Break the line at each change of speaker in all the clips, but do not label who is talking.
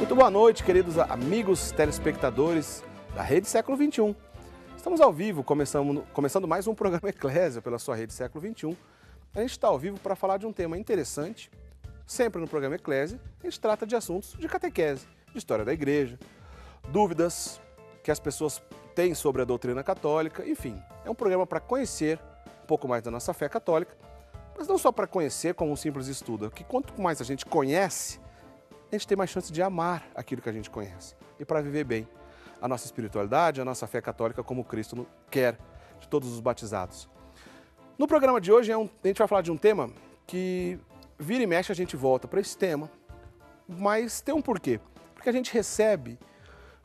Muito boa noite, queridos amigos telespectadores da Rede Século XXI. Estamos ao vivo, começando mais um programa Eclésia pela sua Rede Século XXI. A gente está ao vivo para falar de um tema interessante. Sempre no programa Eclésia, a gente trata de assuntos de catequese, de história da igreja, dúvidas que as pessoas têm sobre a doutrina católica, enfim. É um programa para conhecer um pouco mais da nossa fé católica, mas não só para conhecer como um simples estudo, que quanto mais a gente conhece, a gente tem mais chance de amar aquilo que a gente conhece e para viver bem a nossa espiritualidade, a nossa fé católica como Cristo quer de todos os batizados. No programa de hoje, é a gente vai falar de um tema que vira e mexe, a gente volta para esse tema, mas tem um porquê. Porque a gente recebe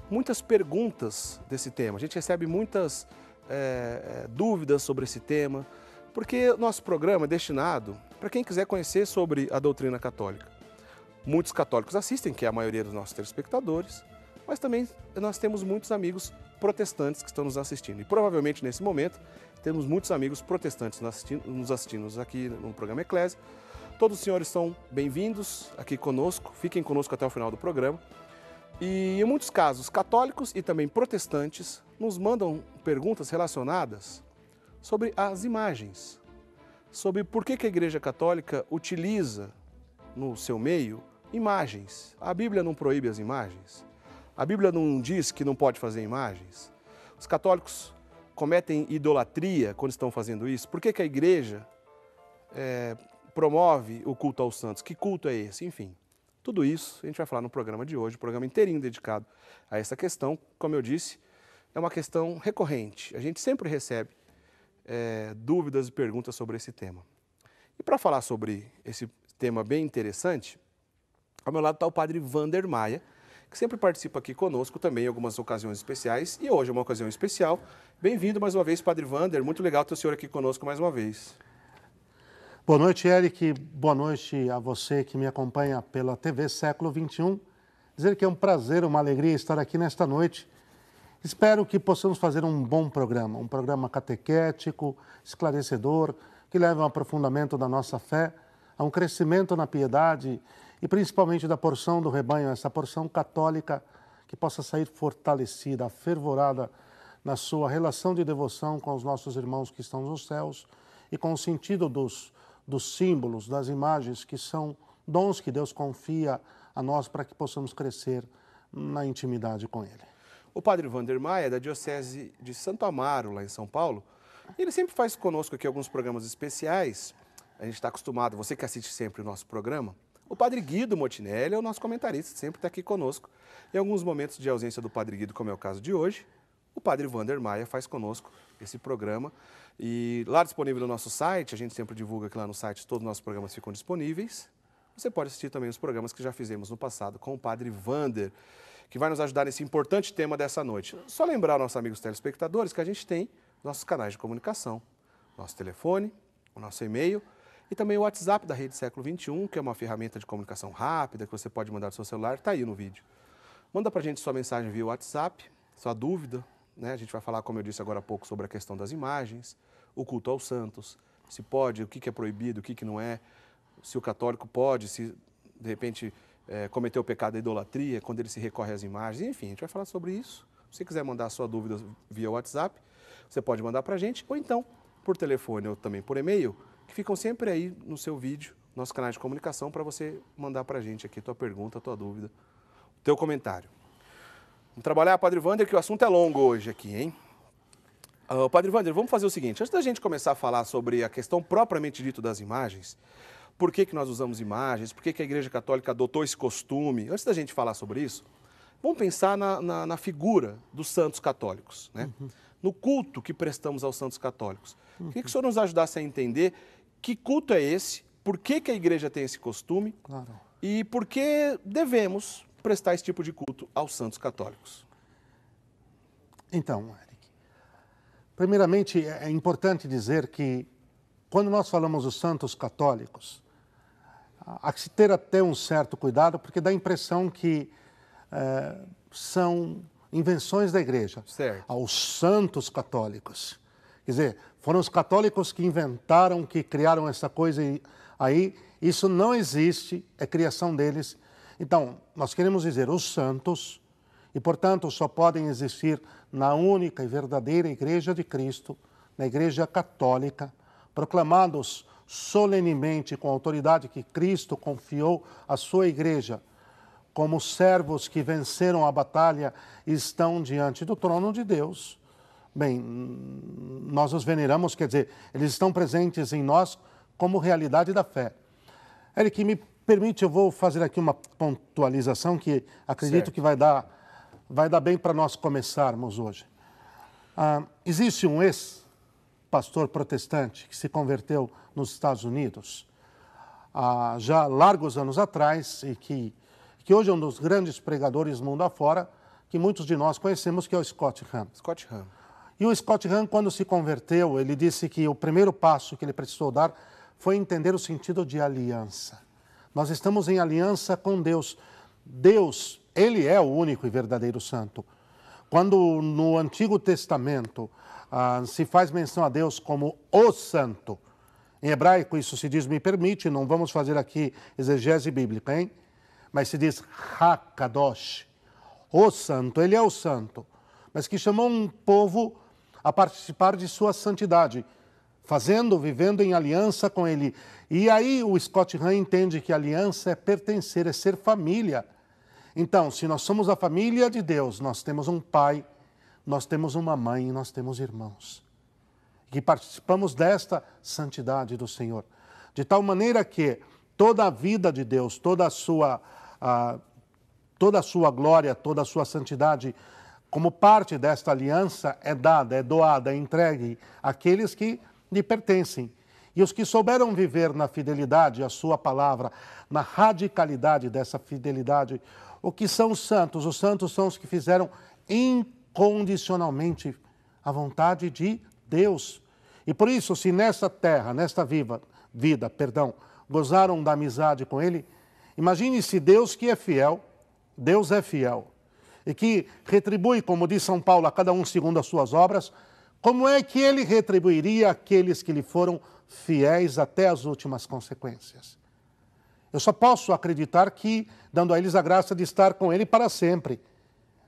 muitas perguntas desse tema, a gente recebe muitas é, dúvidas sobre esse tema, porque nosso programa é destinado para quem quiser conhecer sobre a doutrina católica. Muitos católicos assistem, que é a maioria dos nossos telespectadores, mas também nós temos muitos amigos protestantes que estão nos assistindo. E provavelmente nesse momento temos muitos amigos protestantes nos assistindo, nos assistindo aqui no programa Eclésia. Todos os senhores são bem-vindos aqui conosco, fiquem conosco até o final do programa. E em muitos casos, católicos e também protestantes nos mandam perguntas relacionadas sobre as imagens, sobre por que, que a Igreja Católica utiliza no seu meio Imagens. A Bíblia não proíbe as imagens. A Bíblia não diz que não pode fazer imagens. Os católicos cometem idolatria quando estão fazendo isso. Por que, que a igreja é, promove o culto aos santos? Que culto é esse? Enfim, tudo isso a gente vai falar no programa de hoje, um programa inteirinho dedicado a essa questão. Como eu disse, é uma questão recorrente. A gente sempre recebe é, dúvidas e perguntas sobre esse tema. E para falar sobre esse tema bem interessante, ao meu lado está o padre Vander Maia, que sempre participa aqui conosco também em algumas ocasiões especiais. E hoje é uma ocasião especial. Bem-vindo mais uma vez, padre Vander. Muito legal ter o senhor aqui conosco mais uma vez.
Boa noite, Eric. Boa noite a você que me acompanha pela TV Século XXI. Dizer que é um prazer, uma alegria estar aqui nesta noite. Espero que possamos fazer um bom programa, um programa catequético, esclarecedor, que leve a um aprofundamento da nossa fé, a um crescimento na piedade e principalmente da porção do rebanho, essa porção católica que possa sair fortalecida, afervorada na sua relação de devoção com os nossos irmãos que estão nos céus e com o sentido dos, dos símbolos, das imagens que são dons que Deus confia a nós para que possamos crescer na intimidade com Ele.
O padre Vander da Diocese de Santo Amaro, lá em São Paulo, ele sempre faz conosco aqui alguns programas especiais. A gente está acostumado, você que assiste sempre o nosso programa, o padre Guido Motinelli é o nosso comentarista, sempre está aqui conosco. Em alguns momentos de ausência do padre Guido, como é o caso de hoje, o padre Vander Maia faz conosco esse programa. E lá disponível no nosso site, a gente sempre divulga que lá no site todos os nossos programas ficam disponíveis. Você pode assistir também os programas que já fizemos no passado com o padre Vander, que vai nos ajudar nesse importante tema dessa noite. Só lembrar aos nossos amigos telespectadores que a gente tem nossos canais de comunicação, nosso telefone, o nosso e-mail e também o WhatsApp da Rede Século XXI, que é uma ferramenta de comunicação rápida que você pode mandar do seu celular, está aí no vídeo. Manda para a gente sua mensagem via WhatsApp, sua dúvida. Né? A gente vai falar, como eu disse agora há pouco, sobre a questão das imagens, o culto aos santos, se pode, o que, é proibido, o que, que não é, se o católico pode, se de repente é, cometeu o pecado da idolatria, quando ele se recorre às imagens, enfim, a gente vai falar sobre isso. Se você quiser mandar a sua dúvida via WhatsApp, você pode mandar para a gente, ou então por telefone ou também por e-mail, que ficam sempre aí no seu vídeo, nosso canal de comunicação, para você mandar para a gente aqui tua pergunta, tua dúvida, o teu comentário. Vamos trabalhar, Padre Wander, que o assunto é longo hoje aqui, hein? Uh, Padre Wander, vamos fazer o seguinte, antes da gente começar a falar sobre a questão propriamente dita das imagens, por que, que nós usamos imagens, por que, que a Igreja Católica adotou esse costume, antes da gente falar sobre isso, vamos pensar na, na, na figura dos santos católicos, né? Uhum. No culto que prestamos aos santos católicos. Uhum. Queria que o senhor nos ajudasse a entender que culto é esse, por que, que a igreja tem esse costume claro. e por que devemos prestar esse tipo de culto aos santos católicos. Então, Eric,
primeiramente é, é importante dizer que quando nós falamos dos santos católicos, há que se ter até um certo cuidado, porque dá a impressão que é, são invenções da igreja. Certo. Aos santos católicos. Quer dizer, foram os católicos que inventaram, que criaram essa coisa aí. Isso não existe, é criação deles. Então, nós queremos dizer os santos, e portanto só podem existir na única e verdadeira Igreja de Cristo, na Igreja Católica, proclamados solenemente com a autoridade que Cristo confiou à sua Igreja, como servos que venceram a batalha e estão diante do trono de Deus Bem, nós os veneramos, quer dizer, eles estão presentes em nós como realidade da fé. Eric, me permite, eu vou fazer aqui uma pontualização que acredito certo. que vai dar, vai dar bem para nós começarmos hoje. Ah, existe um ex-pastor protestante que se converteu nos Estados Unidos ah, já largos anos atrás e que, que hoje é um dos grandes pregadores mundo afora, que muitos de nós conhecemos, que é o Scott Ham. Scott Ham. E o Scott Hahn, quando se converteu, ele disse que o primeiro passo que ele precisou dar foi entender o sentido de aliança. Nós estamos em aliança com Deus. Deus, Ele é o único e verdadeiro santo. Quando no Antigo Testamento ah, se faz menção a Deus como o santo, em hebraico isso se diz, me permite, não vamos fazer aqui exegese bíblica, hein? Mas se diz Hakadosh, o santo, ele é o santo, mas que chamou um povo a participar de sua santidade, fazendo, vivendo em aliança com ele. E aí o Scott Hahn entende que aliança é pertencer, é ser família. Então, se nós somos a família de Deus, nós temos um pai, nós temos uma mãe e nós temos irmãos. Que participamos desta santidade do Senhor. De tal maneira que toda a vida de Deus, toda a sua, a, toda a sua glória, toda a sua santidade como parte desta aliança, é dada, é doada, é entregue àqueles que lhe pertencem. E os que souberam viver na fidelidade à sua palavra, na radicalidade dessa fidelidade, o que são os santos? Os santos são os que fizeram incondicionalmente a vontade de Deus. E por isso, se nesta terra, nesta viva, vida, perdão, gozaram da amizade com ele, imagine se Deus que é fiel, Deus é fiel e que retribui, como diz São Paulo, a cada um segundo as suas obras, como é que ele retribuiria aqueles que lhe foram fiéis até as últimas consequências? Eu só posso acreditar que, dando a eles a graça de estar com ele para sempre,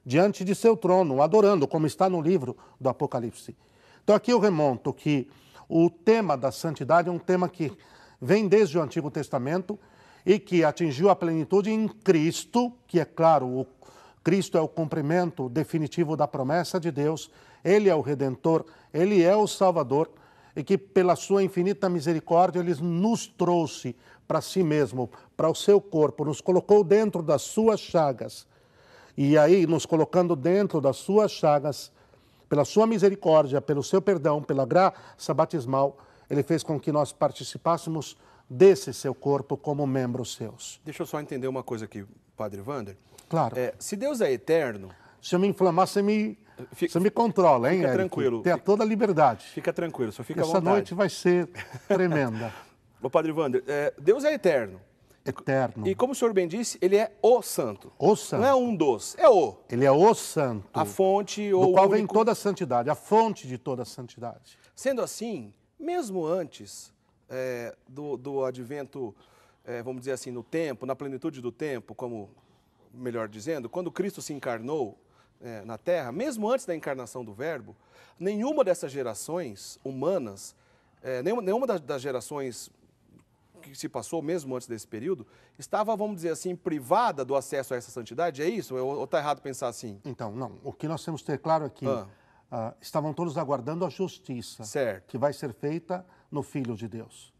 diante de seu trono, adorando, como está no livro do Apocalipse. Então aqui eu remonto que o tema da santidade é um tema que vem desde o Antigo Testamento e que atingiu a plenitude em Cristo, que é claro, o Cristo é o cumprimento definitivo da promessa de Deus, Ele é o Redentor, Ele é o Salvador, e que pela sua infinita misericórdia Ele nos trouxe para si mesmo, para o seu corpo, nos colocou dentro das suas chagas. E aí, nos colocando dentro das suas chagas, pela sua misericórdia, pelo seu perdão, pela graça batismal, Ele fez com que nós participássemos desse seu corpo como membros seus.
Deixa eu só entender uma coisa aqui, Padre Wander. Claro. É, se Deus é eterno. Se eu me inflamar, você me, fica, você me controla, hein? Fica Eric? tranquilo. Tem toda a liberdade. Fica tranquilo, só fica Essa à noite
vai ser tremenda.
Ô, Padre Wander, é, Deus é eterno. Eterno. E como o senhor bem disse, ele é o santo. O santo. Não é um dos, é o. Ele é o santo. A fonte ou. Do qual único... vem
toda a santidade, a fonte de toda a santidade.
Sendo assim, mesmo antes é, do, do advento, é, vamos dizer assim, no tempo, na plenitude do tempo, como melhor dizendo, quando Cristo se encarnou é, na Terra, mesmo antes da encarnação do Verbo, nenhuma dessas gerações humanas, é, nenhuma, nenhuma das, das gerações que se passou mesmo antes desse período, estava, vamos dizer assim, privada do acesso a essa santidade? É isso? Ou está errado pensar assim?
Então, não. O que nós temos que ter claro é que ah. ah, estavam todos aguardando a justiça certo. que vai ser feita no Filho de Deus.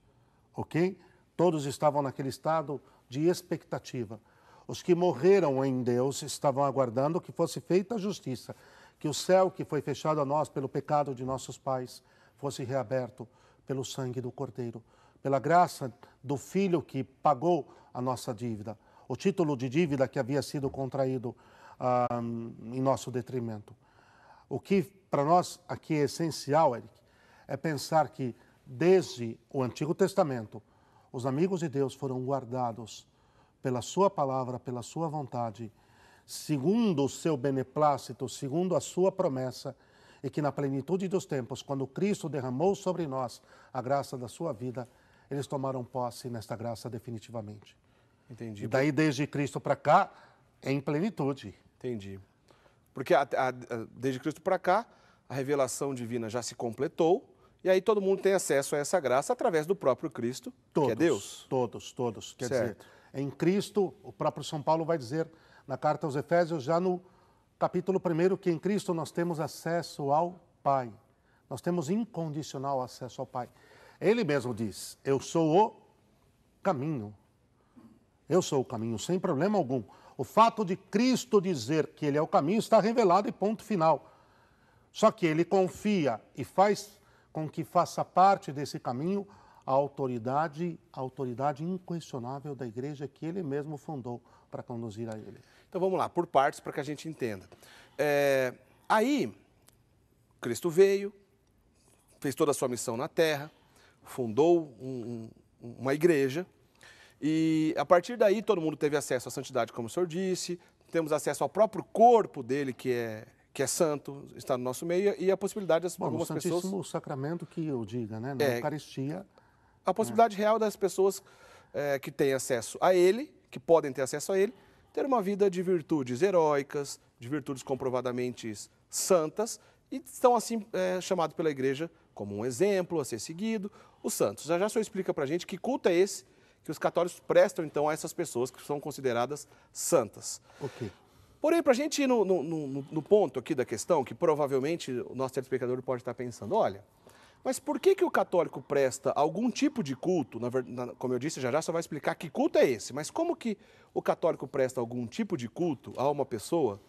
Ok? Todos estavam naquele estado de expectativa. Os que morreram em Deus estavam aguardando que fosse feita a justiça, que o céu que foi fechado a nós pelo pecado de nossos pais fosse reaberto pelo sangue do Cordeiro, pela graça do Filho que pagou a nossa dívida, o título de dívida que havia sido contraído ah, em nosso detrimento. O que para nós aqui é essencial, Eric, é pensar que desde o Antigo Testamento, os amigos de Deus foram guardados pela sua palavra, pela sua vontade, segundo o seu beneplácito, segundo a sua promessa, e que na plenitude dos tempos, quando Cristo derramou sobre nós a graça da sua vida, eles tomaram posse nesta graça definitivamente. Entendi. E daí desde Cristo para cá, é em
plenitude. Entendi. Porque a, a, a, desde Cristo para cá, a revelação divina já se completou, e aí todo mundo tem acesso a essa graça através do próprio Cristo, todos, que é Deus. Todos, todos. Quer certo. dizer, é em Cristo, o próprio São Paulo vai dizer na
carta aos Efésios, já no capítulo 1, que em Cristo nós temos acesso ao Pai. Nós temos incondicional acesso ao Pai. Ele mesmo diz: Eu sou o caminho. Eu sou o caminho, sem problema algum. O fato de Cristo dizer que Ele é o caminho está revelado e ponto final. Só que ele confia e faz com que faça parte desse caminho a autoridade, a autoridade inquestionável da igreja que ele mesmo fundou para conduzir a ele.
Então vamos lá, por partes, para que a gente entenda. É, aí, Cristo veio, fez toda a sua missão na terra, fundou um, um, uma igreja, e a partir daí todo mundo teve acesso à santidade, como o senhor disse, temos acesso ao próprio corpo dele, que é que é santo, está no nosso meio, e a possibilidade de algumas pessoas... Bom, o Santíssimo
Sacramento que eu diga, né? Na é, Eucaristia,
a possibilidade é. real das pessoas é, que têm acesso a ele, que podem ter acesso a ele, ter uma vida de virtudes heróicas, de virtudes comprovadamente santas, e estão assim é, chamados pela igreja como um exemplo a ser seguido, os santos. Já já só explica para a gente que culto é esse que os católicos prestam então a essas pessoas que são consideradas santas. Ok. Porém, para a gente ir no, no, no, no ponto aqui da questão, que provavelmente o nosso telespectador pode estar pensando, olha, mas por que, que o católico presta algum tipo de culto? Na, como eu disse, já já só vai explicar que culto é esse. Mas como que o católico presta algum tipo de culto a uma pessoa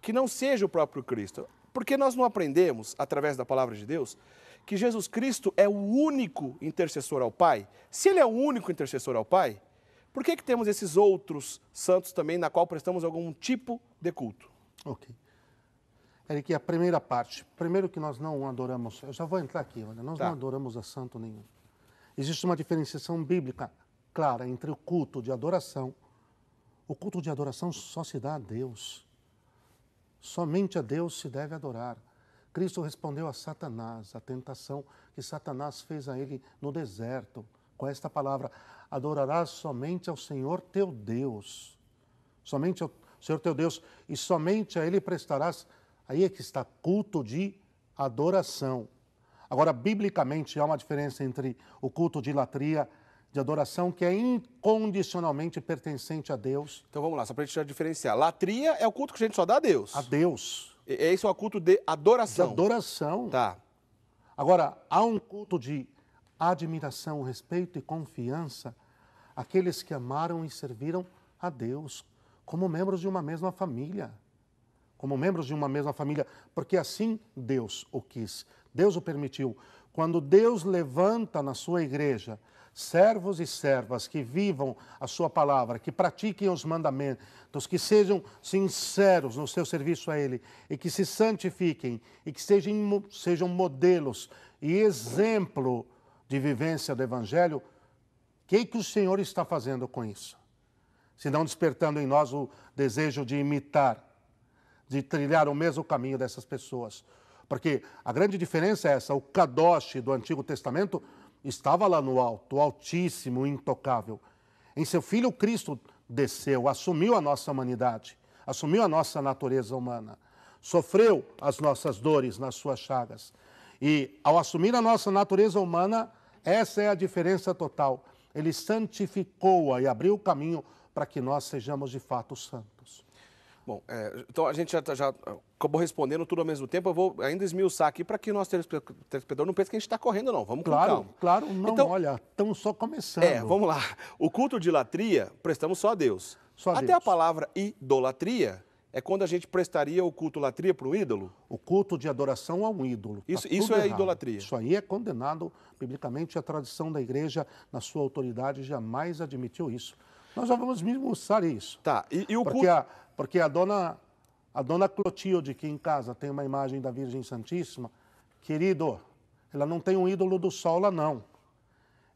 que não seja o próprio Cristo? Porque nós não aprendemos, através da palavra de Deus, que Jesus Cristo é o único intercessor ao Pai. Se ele é o único intercessor ao Pai, por que, que temos esses outros santos também na qual prestamos algum tipo de culto?
Ok. É Eric, a primeira parte. Primeiro que nós não adoramos, eu já vou entrar aqui, olha, nós tá. não adoramos a santo nenhum. Existe uma diferenciação bíblica clara entre o culto de adoração. O culto de adoração só se dá a Deus. Somente a Deus se deve adorar. Cristo respondeu a Satanás, a tentação que Satanás fez a ele no deserto, com esta palavra: Adorarás somente ao Senhor teu Deus. Somente ao Senhor teu Deus, e somente a Ele prestarás Aí é que está culto de adoração. Agora, biblicamente, há uma diferença entre o culto de latria de adoração que é incondicionalmente pertencente a Deus.
Então vamos lá, só para a gente diferenciar. Latria é o culto que a gente só dá a Deus. A Deus. E, esse é o culto de adoração. De adoração. Tá.
Agora, há um culto de admiração, respeito e confiança àqueles que amaram e serviram a Deus como membros de uma mesma família como membros de uma mesma família, porque assim Deus o quis, Deus o permitiu. Quando Deus levanta na sua igreja servos e servas que vivam a sua palavra, que pratiquem os mandamentos, que sejam sinceros no seu serviço a Ele e que se santifiquem e que sejam, sejam modelos e exemplo de vivência do Evangelho, o que, que o Senhor está fazendo com isso? Se não despertando em nós o desejo de imitar de trilhar o mesmo caminho dessas pessoas. Porque a grande diferença é essa: o Kadosh do Antigo Testamento estava lá no alto, altíssimo, intocável. Em seu filho, Cristo desceu, assumiu a nossa humanidade, assumiu a nossa natureza humana, sofreu as nossas dores nas suas chagas. E ao assumir a nossa natureza humana, essa é a diferença total. Ele santificou-a e abriu o caminho para que nós sejamos de fato santos.
Bom, é, então a gente já, tá, já, acabou respondendo tudo ao mesmo tempo. Eu vou ainda esmiuçar aqui para que o nosso telespectador não pense que a gente está correndo, não. Vamos claro, calma.
Claro, então, olha, estamos só começando. É,
vamos lá. O culto de latria prestamos só a Deus. Só a Até Deus. a palavra idolatria é quando a gente prestaria o culto latria para um ídolo? O culto de adoração a um ídolo. Tá isso, tá isso é errado. idolatria.
Isso aí é condenado biblicamente. A tradição da igreja, na sua autoridade, jamais admitiu isso. Nós já vamos esmiuçar isso. Tá, e, e o culto. A, porque a dona, a dona Clotilde, que em casa tem uma imagem da Virgem Santíssima, querido, ela não tem um ídolo do sol lá, não.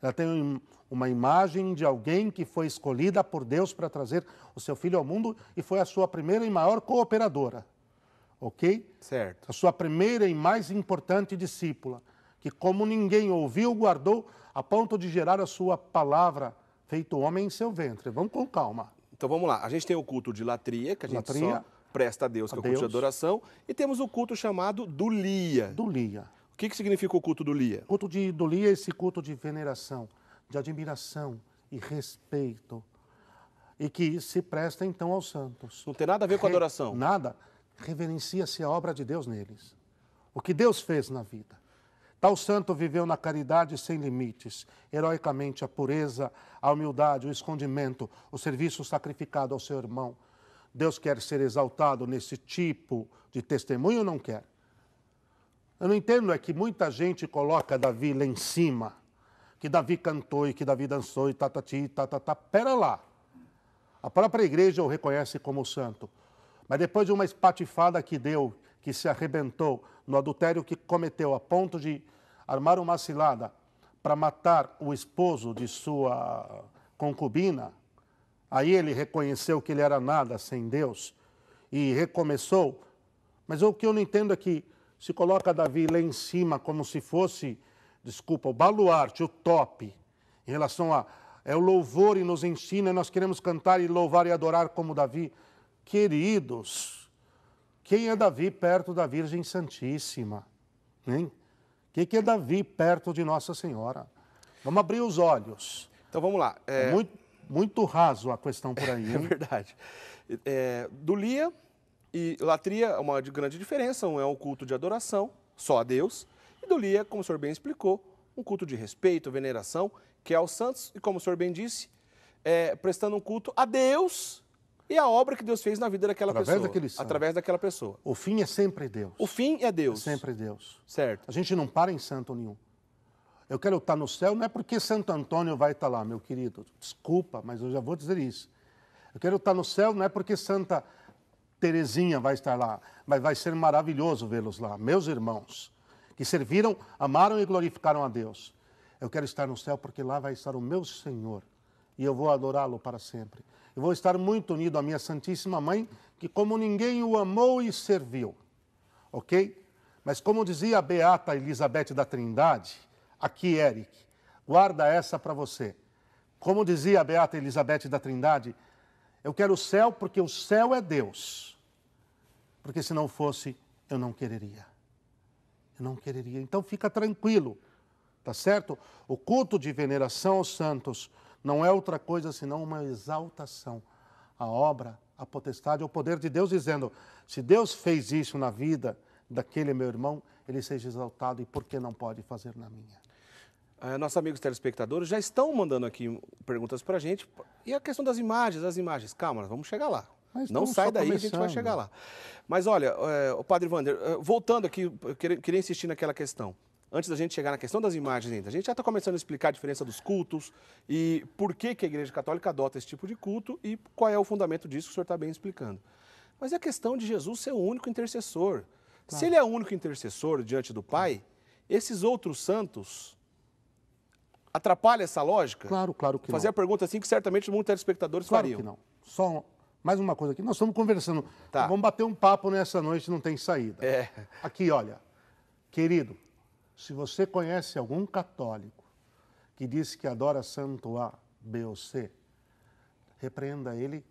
Ela tem uma imagem de alguém que foi escolhida por Deus para trazer o seu filho ao mundo e foi a sua primeira e maior cooperadora. Ok? Certo. A sua primeira e mais importante discípula, que, como ninguém ouviu, guardou a ponto de gerar a sua palavra, feito homem em seu ventre. Vamos com calma.
Então vamos lá. A gente tem o culto de latria, que a gente latria, só presta a Deus, que a é o culto Deus. de adoração, e temos o culto chamado do Lia. Do Lia. O que, que significa o culto do Lia? O
culto de do Lia é esse culto de veneração, de admiração e respeito. E que se presta então aos santos. Não tem nada a ver com a adoração. Re, nada. Reverencia-se a obra de Deus neles. O que Deus fez na vida. Tal santo viveu na caridade sem limites, heroicamente a pureza, a humildade, o escondimento, o serviço sacrificado ao seu irmão. Deus quer ser exaltado nesse tipo de testemunho ou não quer? Eu não entendo é que muita gente coloca Davi lá em cima, que Davi cantou e que Davi dançou e tatati, tá, tá, tatatá. Tá, Pera lá. A própria igreja o reconhece como santo. Mas depois de uma espatifada que deu, que se arrebentou, no adultério que cometeu a ponto de armar uma cilada para matar o esposo de sua concubina, aí ele reconheceu que ele era nada sem Deus e recomeçou. Mas o que eu não entendo é que se coloca Davi lá em cima como se fosse, desculpa, o baluarte, o top, em relação a. É o louvor e nos ensina, e nós queremos cantar e louvar e adorar como Davi. Queridos, quem é Davi perto da Virgem Santíssima? Hein? O que é Davi perto de Nossa Senhora? Vamos abrir os olhos. Então vamos
lá. É... é muito,
muito raso a questão
por aí. É hein? É verdade. É, Dulia e Latria, é uma grande diferença. Um é um culto de adoração, só a Deus. E Dulia, como o senhor bem explicou, um culto de respeito, veneração, que é aos santos. E como o senhor bem disse, é, prestando um culto a Deus e a obra que Deus fez na vida daquela através pessoa. Daquele santo. através daquela pessoa.
O fim é sempre Deus. O fim é Deus. É sempre Deus. Certo. A gente não para em santo nenhum. Eu quero estar no céu, não é porque Santo Antônio vai estar lá, meu querido. Desculpa, mas eu já vou dizer isso. Eu quero estar no céu, não é porque Santa Terezinha vai estar lá, mas vai ser maravilhoso vê-los lá, meus irmãos, que serviram, amaram e glorificaram a Deus. Eu quero estar no céu porque lá vai estar o meu Senhor e eu vou adorá-lo para sempre. Eu vou estar muito unido à minha Santíssima Mãe, que como ninguém o amou e serviu. Ok? Mas como dizia a beata Elizabeth da Trindade, aqui, Eric, guarda essa para você. Como dizia a beata Elizabeth da Trindade, eu quero o céu porque o céu é Deus. Porque se não fosse, eu não quereria. Eu não quereria. Então fica tranquilo, tá certo? O culto de veneração aos santos não é outra coisa senão uma exaltação à obra, à potestade, ao poder de Deus, dizendo: se Deus fez isso na vida daquele meu irmão, ele seja exaltado, e por que não pode fazer na minha?
É, nossos amigos telespectadores já estão mandando aqui perguntas para a gente. E a questão das imagens, as imagens. Calma, vamos chegar lá. Mas não sai daí, começando. a gente vai chegar lá. Mas olha, é, o Padre Wander, é, voltando aqui, eu queria insistir naquela questão antes da gente chegar na questão das imagens ainda, a gente já está começando a explicar a diferença dos cultos e por que, que a Igreja Católica adota esse tipo de culto e qual é o fundamento disso que o senhor está bem explicando. Mas é a questão de Jesus ser o único intercessor. Claro. Se ele é o único intercessor diante do Pai, esses outros santos atrapalham essa lógica? Claro, claro que Fazer não. a pergunta assim que certamente muitos telespectadores claro fariam. Claro que
não. Só mais uma coisa aqui. Nós estamos conversando. Tá. Vamos bater um papo nessa noite, não tem saída. É. Aqui, olha. Querido, se você conhece algum católico que diz que adora santo A, B ou C, repreenda ele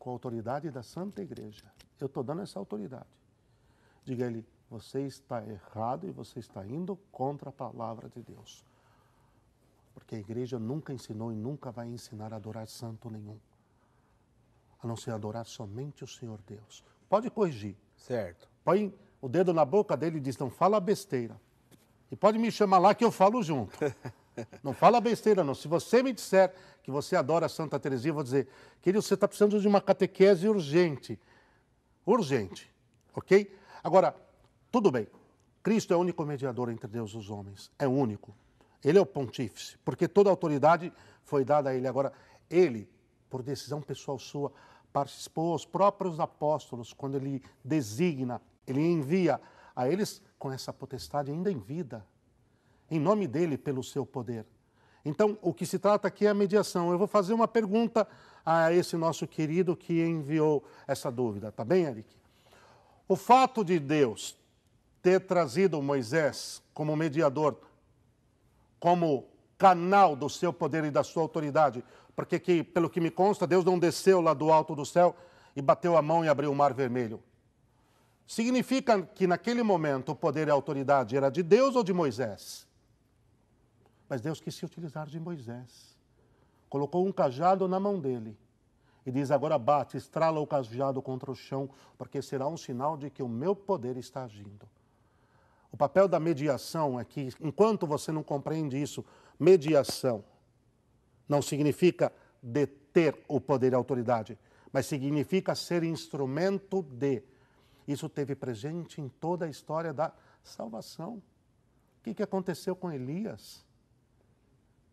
com a autoridade da Santa Igreja. Eu estou dando essa autoridade. Diga ele, você está errado e você está indo contra a palavra de Deus. Porque a igreja nunca ensinou e nunca vai ensinar a adorar santo nenhum. A não ser adorar somente o Senhor Deus. Pode corrigir. Certo. Põe o dedo na boca dele e diz: não fala besteira. E pode me chamar lá que eu falo junto. Não fala besteira, não. Se você me disser que você adora Santa Teresinha, eu vou dizer, querido, você está precisando de uma catequese urgente. Urgente, ok? Agora, tudo bem. Cristo é o único mediador entre Deus e os homens. É único. Ele é o pontífice, porque toda a autoridade foi dada a ele. Agora, ele, por decisão pessoal sua, participou os próprios apóstolos quando ele designa, ele envia a eles com essa potestade ainda em vida, em nome dele, pelo seu poder. Então, o que se trata aqui é a mediação. Eu vou fazer uma pergunta a esse nosso querido que enviou essa dúvida, tá bem, Eric? O fato de Deus ter trazido Moisés como mediador, como canal do seu poder e da sua autoridade, porque que, pelo que me consta, Deus não desceu lá do alto do céu e bateu a mão e abriu o mar vermelho. Significa que naquele momento o poder e a autoridade era de Deus ou de Moisés? Mas Deus quis se utilizar de Moisés. Colocou um cajado na mão dele e diz: Agora bate, estrala o cajado contra o chão, porque será um sinal de que o meu poder está agindo. O papel da mediação é que, enquanto você não compreende isso, mediação não significa deter o poder e a autoridade, mas significa ser instrumento de isso teve presente em toda a história da salvação. O que, que aconteceu com Elias?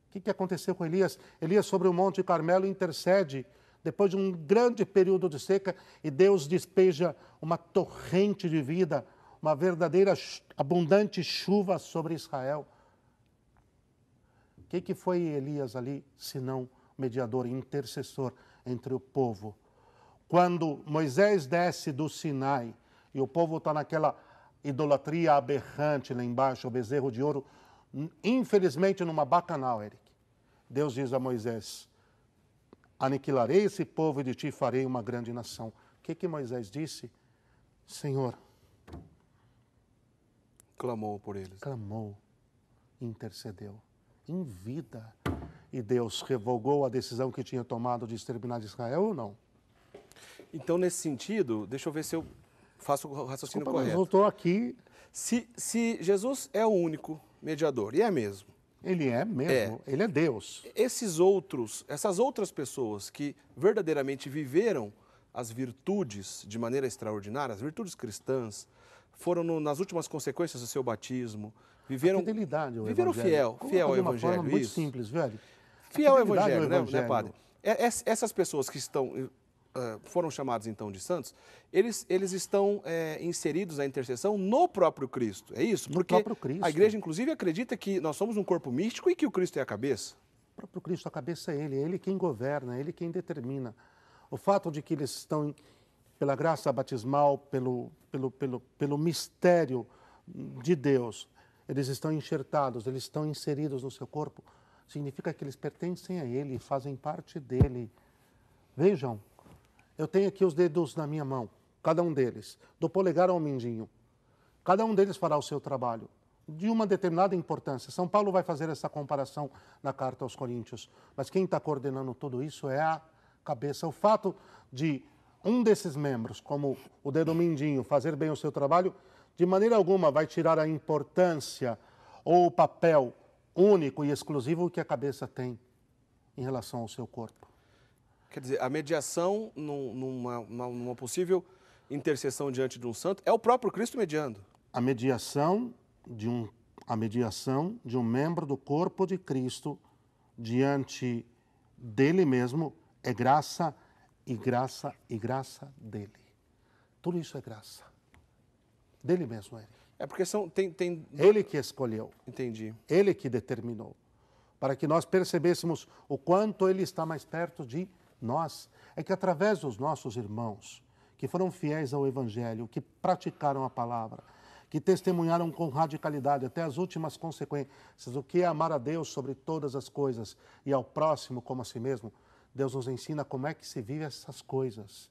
O que, que aconteceu com Elias? Elias, sobre o Monte Carmelo, intercede depois de um grande período de seca e Deus despeja uma torrente de vida, uma verdadeira abundante chuva sobre Israel. O que, que foi Elias ali, senão mediador, intercessor entre o povo? Quando Moisés desce do Sinai e o povo está naquela idolatria aberrante lá embaixo, o bezerro de ouro, infelizmente numa bacanal, Eric. Deus diz a Moisés: Aniquilarei esse povo e de ti farei uma grande nação. O que, que Moisés disse? Senhor. Clamou por eles. Clamou, intercedeu, em vida. E Deus revogou a decisão que tinha tomado de exterminar Israel ou não?
Então, nesse sentido, deixa eu ver se eu faço o raciocínio Desculpa, correto. voltou aqui. Se, se Jesus é o único mediador, e é mesmo. Ele é mesmo, é. ele é Deus. Esses outros, essas outras pessoas que verdadeiramente viveram as virtudes de maneira extraordinária, as virtudes cristãs, foram no, nas últimas consequências do seu batismo, viveram fidelidade ao viveram evangelho. fiel, Como fiel ao evangelho, forma muito
simples, velho.
Fiel ao evangelho, ao evangelho, né, né padre? É, é, essas pessoas que estão ah, foram chamados então de santos, eles, eles estão é, inseridos à intercessão no próprio Cristo. É isso? Porque a igreja, inclusive, acredita que nós somos um corpo místico e que o Cristo é a cabeça.
O próprio Cristo, a cabeça é ele, é ele quem governa, é ele quem determina. O fato de que eles estão, pela graça batismal, pelo, pelo, pelo, pelo mistério de Deus, eles estão enxertados, eles estão inseridos no seu corpo, significa que eles pertencem a ele, fazem parte dele. Vejam, eu tenho aqui os dedos na minha mão, cada um deles, do polegar ao mindinho. Cada um deles fará o seu trabalho de uma determinada importância. São Paulo vai fazer essa comparação na carta aos Coríntios, mas quem está coordenando tudo isso é a cabeça. O fato de um desses membros, como o dedo mindinho, fazer bem o seu trabalho, de maneira alguma vai tirar a importância ou o papel único e exclusivo que a cabeça tem em relação ao seu corpo.
Quer dizer, a mediação numa, numa possível intercessão diante de um santo é o próprio Cristo mediando. A mediação de um
a mediação de um membro do corpo de Cristo diante dele mesmo é graça e graça e graça dele. Tudo isso é graça. Dele mesmo, ele.
É porque são tem, tem ele que
escolheu. Entendi. Ele que determinou para que nós percebêssemos o quanto ele está mais perto de nós é que, através dos nossos irmãos, que foram fiéis ao Evangelho, que praticaram a palavra, que testemunharam com radicalidade até as últimas consequências o que é amar a Deus sobre todas as coisas e ao próximo como a si mesmo, Deus nos ensina como é que se vive essas coisas.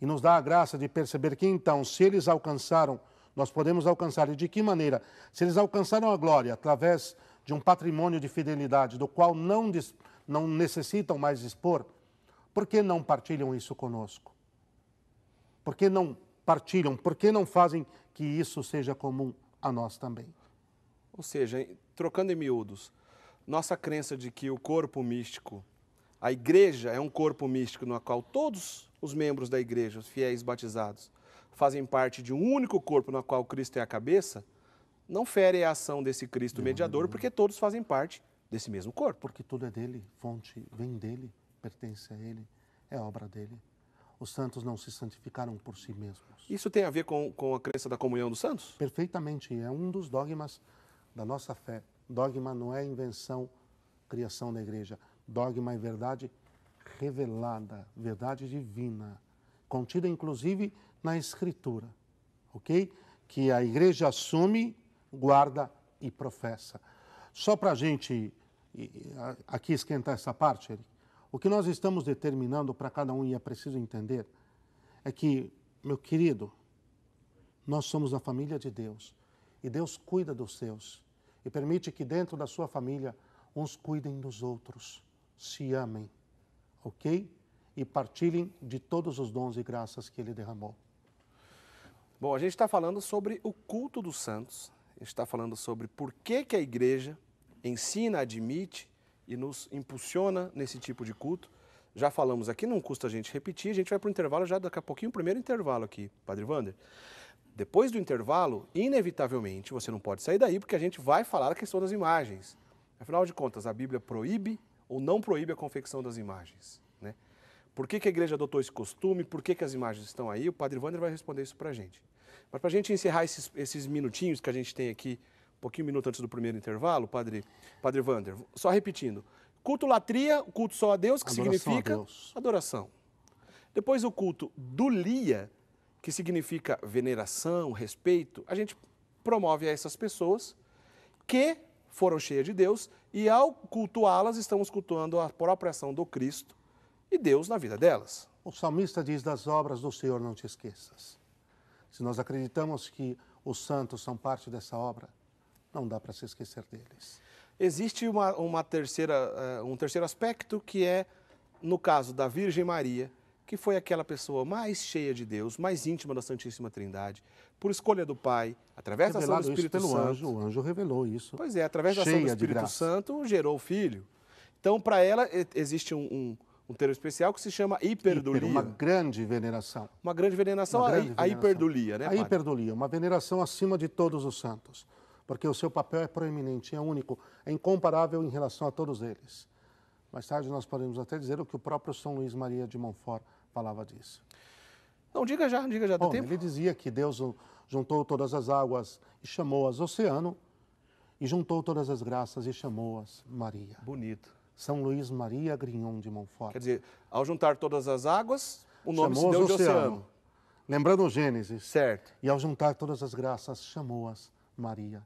E nos dá a graça de perceber que então, se eles alcançaram, nós podemos alcançar. E de que maneira? Se eles alcançaram a glória através de um patrimônio de fidelidade, do qual não, não necessitam mais expor, por que não partilham isso conosco? Por que não partilham? Por que não fazem que isso seja comum a nós também?
Ou seja, trocando em miúdos, nossa crença de que o corpo místico, a igreja é um corpo místico no qual todos os membros da igreja, os fiéis batizados, fazem parte de um único corpo no qual Cristo é a cabeça, não fere a ação desse Cristo uhum. mediador, porque todos fazem parte desse mesmo corpo. Porque tudo é dele, fonte
vem dele, pertence a ele, é obra dele. Os santos não se santificaram
por si mesmos. Isso tem a ver com, com a crença da comunhão dos santos? Perfeitamente. É um dos dogmas
da nossa fé. Dogma não é invenção, criação da igreja. Dogma é verdade revelada, verdade divina, contida inclusive na Escritura, ok? Que a igreja assume, guarda e professa. Só para a gente aqui esquentar essa parte, Eric. O que nós estamos determinando para cada um, e é preciso entender, é que, meu querido, nós somos a família de Deus. E Deus cuida dos seus. E permite que dentro da sua família, uns cuidem dos outros, se amem, ok? E partilhem de todos os dons e graças que Ele derramou.
Bom, a gente está falando sobre o culto dos santos, a gente está falando sobre por que, que a igreja ensina, admite e nos impulsiona nesse tipo de culto. Já falamos aqui, não custa a gente repetir, a gente vai para o intervalo já daqui a pouquinho, o primeiro intervalo aqui, Padre Wander. Depois do intervalo, inevitavelmente, você não pode sair daí, porque a gente vai falar a questão das imagens. Afinal de contas, a Bíblia proíbe ou não proíbe a confecção das imagens? Né? Por que, que a igreja adotou esse costume? Por que, que as imagens estão aí? O Padre Wander vai responder isso para a gente. Mas para a gente encerrar esses, esses minutinhos que a gente tem aqui pouquinho minuto antes do primeiro intervalo, padre, padre Vander, só repetindo. Culto latria, culto só a Deus, que adoração significa Deus. adoração. Depois o culto dulia, que significa veneração, respeito, a gente promove a essas pessoas que foram cheias de Deus e ao cultuá-las estamos cultuando a própria ação do Cristo e Deus na vida delas. O salmista diz das obras do Senhor não te
esqueças. Se nós acreditamos que os santos são parte dessa obra,
não dá para se esquecer deles. Existe uma, uma terceira, eh, um terceiro aspecto que é, no caso da Virgem Maria, que foi aquela pessoa mais cheia de Deus, mais íntima da Santíssima Trindade, por escolha do Pai, através Revelado da ação do Espírito isso pelo Santo. Anjo, o anjo revelou isso. Pois é, através da ação do Espírito Santo gerou o Filho. Então, para ela, existe um, um, um, termo especial que se chama hiperdulia. Hiper, uma
grande veneração.
Uma grande veneração, uma grande a, veneração. a hiperdulia, né? A padre?
hiperdulia, uma veneração acima de todos os santos porque o seu papel é proeminente, é único, é incomparável em relação a todos eles. Mais tarde nós podemos até dizer o que o próprio São Luís Maria de Montfort falava disso. Não, diga já, diga já, dá Bom, tempo. Ele dizia que Deus juntou todas as águas e chamou-as oceano, e juntou todas as graças e chamou-as Maria. Bonito. São Luís Maria
Grignon de Montfort. Quer dizer, ao juntar todas as águas, o nome se deu de oceano. oceano.
Lembrando o Gênesis. Certo. E ao juntar todas as graças, chamou-as Maria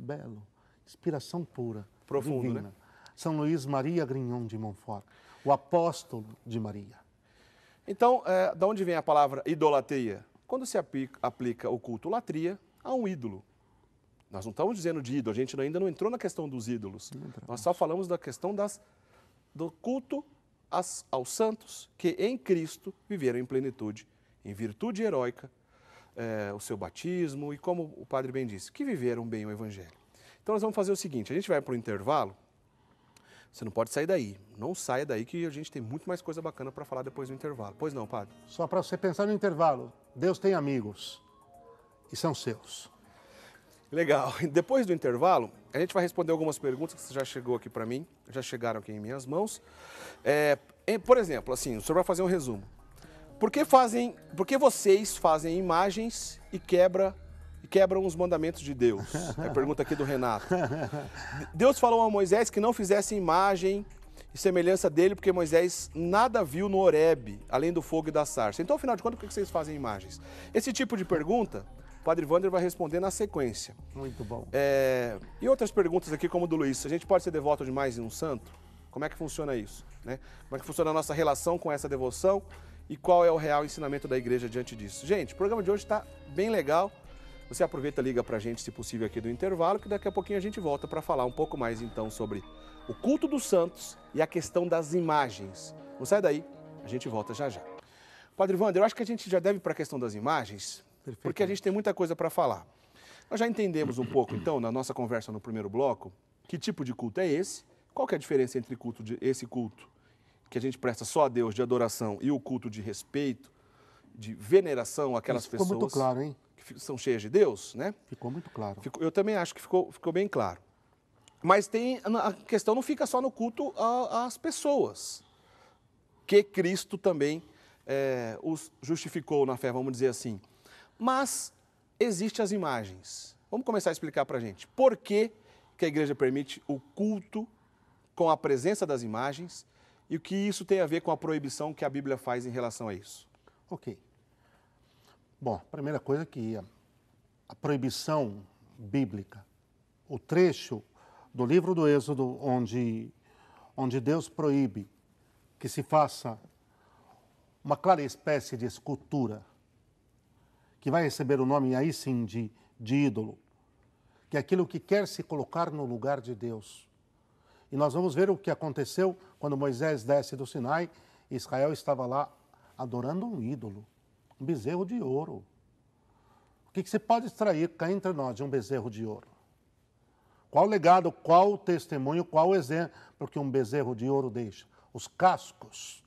belo, inspiração pura, profunda. Né? divina. Né? São Luís Maria Grignon de Montfort, o apóstolo de Maria.
Então, é, da onde vem a palavra idolatria? Quando se aplica, aplica o culto latria a um ídolo. Nós não estamos dizendo de ídolo, a gente ainda não entrou na questão dos ídolos. Nós só falamos da questão das, do culto aos santos que em Cristo viveram em plenitude, em virtude heróica é, o seu batismo e, como o padre bem disse, que viveram bem o Evangelho. Então, nós vamos fazer o seguinte: a gente vai para o intervalo. Você não pode sair daí. Não saia daí que a gente tem muito mais coisa bacana para falar depois do intervalo. Pois não, padre? Só para você pensar no intervalo. Deus tem amigos e são seus. Legal. Depois do intervalo, a gente vai responder algumas perguntas que já chegou aqui para mim, já chegaram aqui em minhas mãos. É, por exemplo, assim, o senhor vai fazer um resumo. Por que, fazem, por que vocês fazem imagens e quebra quebram os mandamentos de Deus? É a pergunta aqui do Renato. Deus falou a Moisés que não fizesse imagem e semelhança dele, porque Moisés nada viu no Horebe, além do fogo e da sarça. Então, afinal de contas, por que vocês fazem imagens? Esse tipo de pergunta, o Padre Wander vai responder na sequência. Muito bom. É, e outras perguntas aqui, como do Luiz. A gente pode ser devoto demais em um santo? Como é que funciona isso? Né? Como é que funciona a nossa relação com essa devoção? e qual é o real ensinamento da igreja diante disso. Gente, o programa de hoje está bem legal. Você aproveita, liga para a gente, se possível, aqui do intervalo, que daqui a pouquinho a gente volta para falar um pouco mais então sobre o culto dos santos e a questão das imagens. Não sai daí, a gente volta já já. Padre Wander, eu acho que a gente já deve para a questão das imagens, porque a gente tem muita coisa para falar. Nós já entendemos um pouco, então, na nossa conversa no primeiro bloco, que tipo de culto é esse, qual que é a diferença entre culto de, esse culto que a gente presta só a Deus de adoração e o culto de respeito, de veneração àquelas ficou pessoas. Ficou muito claro, hein? Que são cheias de Deus, né? Ficou muito claro. Ficou, eu também acho que ficou, ficou bem claro. Mas tem a questão não fica só no culto às pessoas, que Cristo também é, os justificou na fé, vamos dizer assim. Mas existem as imagens. Vamos começar a explicar para a gente por que, que a igreja permite o culto com a presença das imagens e o que isso tem a ver com a proibição que a Bíblia faz em relação a isso?
Ok. Bom, primeira coisa é que a proibição bíblica, o trecho do livro do Êxodo onde, onde Deus proíbe que se faça uma clara espécie de escultura, que vai receber o nome aí sim de, de ídolo, que é aquilo que quer se colocar no lugar de Deus. E nós vamos ver o que aconteceu quando Moisés desce do Sinai, Israel estava lá adorando um ídolo, um bezerro de ouro. O que, que se pode extrair cá entre nós de um bezerro de ouro? Qual legado, qual testemunho, qual exemplo que um bezerro de ouro deixa? Os cascos.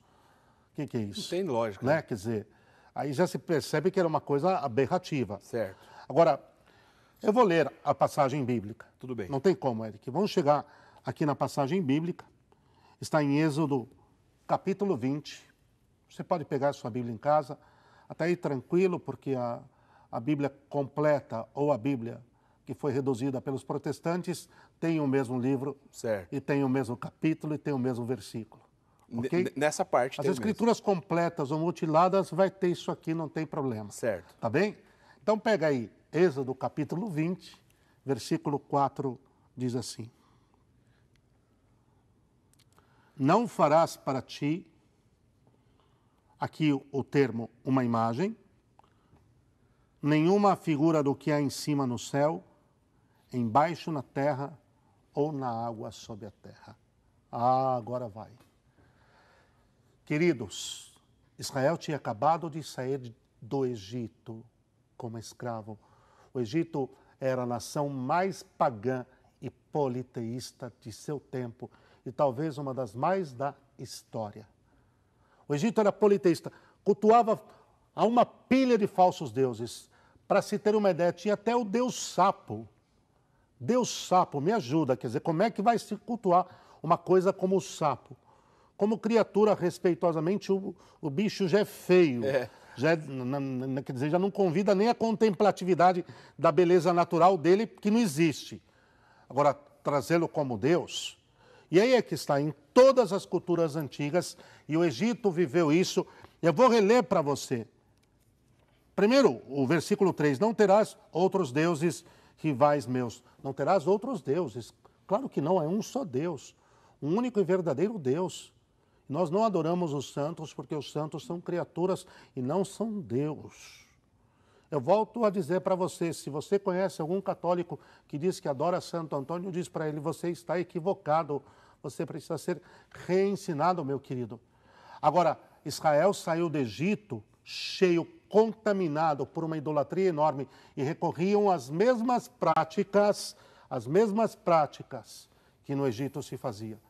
O que, que é isso? Não tem lógica. Né? Quer dizer, aí já se percebe que era uma coisa aberrativa. Certo. Agora, eu vou ler a passagem bíblica. Tudo bem. Não tem como, Eric. Vamos chegar aqui na passagem bíblica está em Êxodo, capítulo 20. Você pode pegar sua Bíblia em casa, até aí tranquilo, porque a, a Bíblia completa ou a Bíblia que foi reduzida pelos protestantes tem o mesmo livro certo. e tem o mesmo capítulo e tem o mesmo versículo.
Okay? Nessa parte. As escrituras
mesmo. completas ou mutiladas vai ter isso aqui, não tem problema. Certo. Tá bem? Então pega aí, Êxodo capítulo 20, versículo 4 diz assim: não farás para ti, aqui o termo, uma imagem, nenhuma figura do que há em cima no céu, embaixo na terra ou na água sob a terra. Ah, agora vai. Queridos, Israel tinha acabado de sair do Egito como escravo. O Egito era a nação mais pagã e politeísta de seu tempo e talvez uma das mais da história. O Egito era politeísta, cultuava a uma pilha de falsos deuses. Para se ter uma ideia, tinha até o deus sapo. Deus sapo, me ajuda, quer dizer, como é que vai se cultuar uma coisa como o sapo? Como criatura, respeitosamente, o, o bicho já é feio. É. Já, é, quer dizer, já não convida nem a contemplatividade da beleza natural dele, que não existe. Agora, trazê-lo como Deus, e aí é que está em todas as culturas antigas, e o Egito viveu isso. Eu vou reler para você. Primeiro, o versículo 3: Não terás outros deuses rivais meus. Não terás outros deuses. Claro que não, é um só Deus, um único e verdadeiro Deus. Nós não adoramos os santos porque os santos são criaturas e não são Deus. Eu volto a dizer para você, se você conhece algum católico que diz que adora Santo Antônio, diz para ele, você está equivocado, você precisa ser reensinado, meu querido. Agora, Israel saiu do Egito cheio, contaminado por uma idolatria enorme e recorriam às mesmas práticas, as mesmas práticas que no Egito se fazia.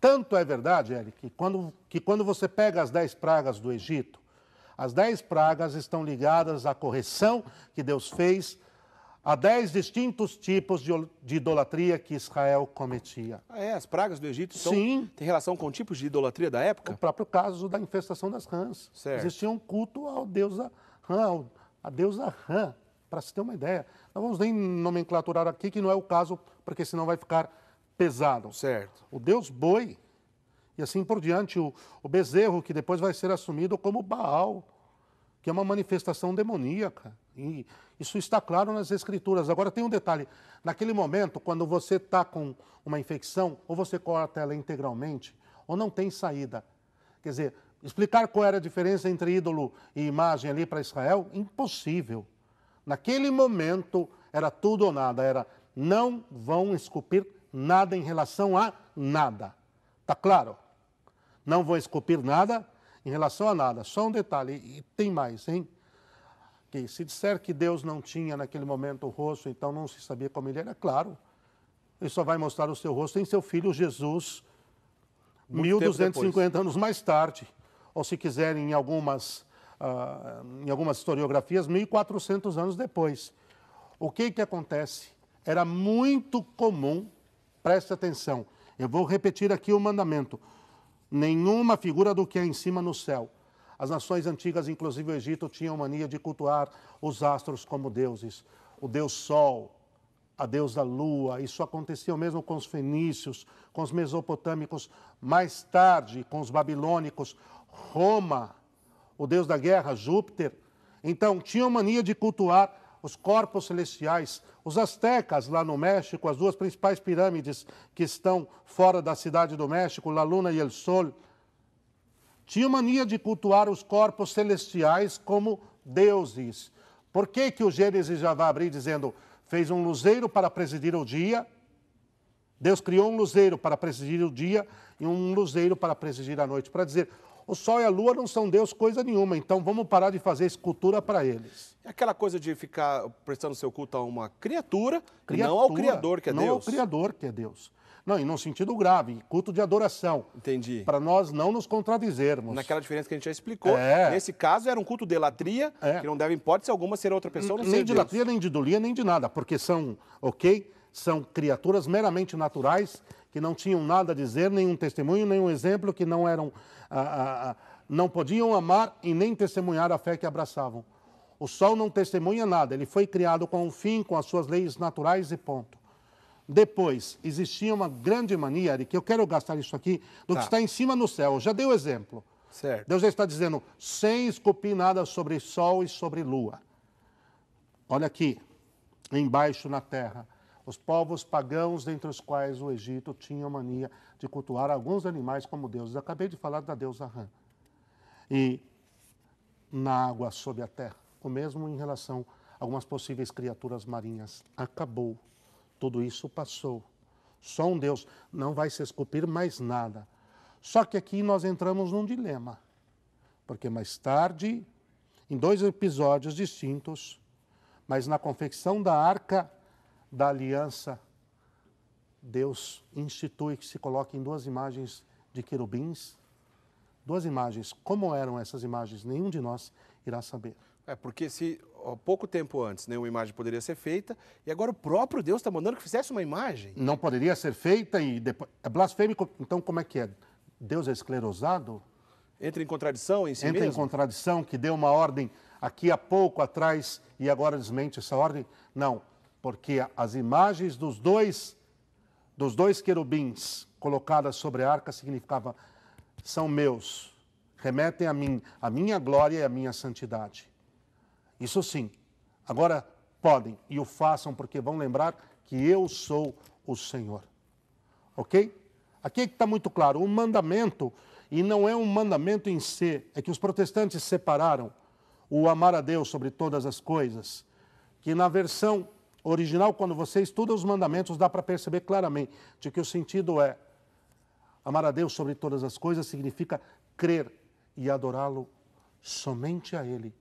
Tanto é verdade, Eric, que quando, que quando você pega as dez pragas do Egito, as dez pragas estão ligadas à correção que Deus fez a dez distintos tipos de, idolatria que Israel cometia.
Ah, é, as pragas do Egito são, então, Sim. têm relação com tipos de idolatria da época? O próprio caso da infestação das rãs. Certo. Existia um culto ao deusa rã,
a deusa rã, para se ter uma ideia. Não vamos nem nomenclaturar aqui, que não é o caso, porque senão vai ficar pesado. Certo. O deus boi e assim por diante. O, o bezerro, que depois vai ser assumido como Baal, que é uma manifestação demoníaca. E isso está claro nas escrituras. Agora tem um detalhe: naquele momento, quando você está com uma infecção, ou você corta ela integralmente, ou não tem saída. Quer dizer, explicar qual era a diferença entre ídolo e imagem ali para Israel, impossível. Naquele momento era tudo ou nada, era não vão esculpir nada em relação a nada. Tá claro? Não vou esculpir nada em relação a nada. Só um detalhe, e tem mais, hein? Que se disser que Deus não tinha naquele momento o rosto, então não se sabia como ele era, claro. Ele só vai mostrar o seu rosto em seu filho Jesus,
Muito 1250
anos mais tarde. Ou se quiserem, em algumas, uh, em algumas historiografias, 1400 anos depois. O que, que acontece? Era muito comum, preste atenção, eu vou repetir aqui o mandamento nenhuma figura do que é em cima no céu. As nações antigas, inclusive o Egito, tinham mania de cultuar os astros como deuses. O deus Sol, a deusa lua. Isso acontecia mesmo com os fenícios, com os mesopotâmicos, mais tarde com os babilônicos, Roma, o deus da guerra, Júpiter. Então, tinham mania de cultuar os corpos celestiais, os astecas lá no México, as duas principais pirâmides que estão fora da cidade do México, La Luna e El Sol, tinham mania de cultuar os corpos celestiais como deuses. Por que, que o Gênesis já vai abrir dizendo: fez um luzeiro para presidir o dia? Deus criou um luzeiro para presidir o dia e um luzeiro para presidir a noite, para dizer: o Sol e a Lua não são Deus coisa nenhuma, então vamos parar de fazer escultura para eles.
É aquela coisa de ficar prestando seu culto a uma criatura, criatura não ao Criador que é não Deus. Não ao
Criador que é Deus. Não, e num sentido grave, culto de adoração. Entendi. Para nós não nos
contradizermos. Naquela diferença que a gente já explicou. É. Nesse caso, era um culto de latria, é. que não deve, em ser alguma, ser outra pessoa, não Nem de Deus. latria,
nem de idolia, nem de nada, porque são, ok? São criaturas meramente naturais que não tinham nada a dizer, nenhum testemunho, nenhum exemplo, que não eram, ah, ah, não podiam amar e nem testemunhar a fé que abraçavam. O sol não testemunha nada, ele foi criado com um fim, com as suas leis naturais e ponto. Depois, existia uma grande mania, Eric, eu quero gastar isso aqui, do tá. que está em cima no céu. já dei o exemplo. Certo. Deus já está dizendo, sem esculpir nada sobre sol e sobre lua. Olha aqui, embaixo na terra. Os povos pagãos, dentre os quais o Egito, tinha mania de cultuar alguns animais como deuses. Acabei de falar da deusa Ram. E na água, sob a terra, o mesmo em relação a algumas possíveis criaturas marinhas. Acabou. Tudo isso passou. Só um Deus. Não vai se esculpir mais nada. Só que aqui nós entramos num dilema. Porque mais tarde, em dois episódios distintos, mas na confecção da arca da aliança, Deus institui que se coloquem duas imagens de querubins. Duas imagens. Como eram essas imagens? Nenhum de nós irá saber.
É, porque se ó, pouco tempo antes nenhuma imagem poderia ser feita, e agora o próprio Deus está mandando que fizesse uma imagem.
Não poderia ser feita e depois. É blasfêmico. Então, como é que é? Deus é esclerosado? Entra em contradição em si Entra mesmo? em contradição, que deu uma ordem aqui há pouco atrás e agora desmente essa ordem? Não porque as imagens dos dois dos dois querubins colocadas sobre a arca significava são meus, remetem a mim, a minha glória e a minha santidade. Isso sim. Agora podem e o façam porque vão lembrar que eu sou o Senhor. OK? Aqui é está muito claro, o um mandamento e não é um mandamento em si, é que os protestantes separaram o amar a Deus sobre todas as coisas, que na versão original, quando você estuda os mandamentos, dá para perceber claramente de que o sentido é amar a Deus sobre todas as coisas significa crer e adorá-lo somente a Ele.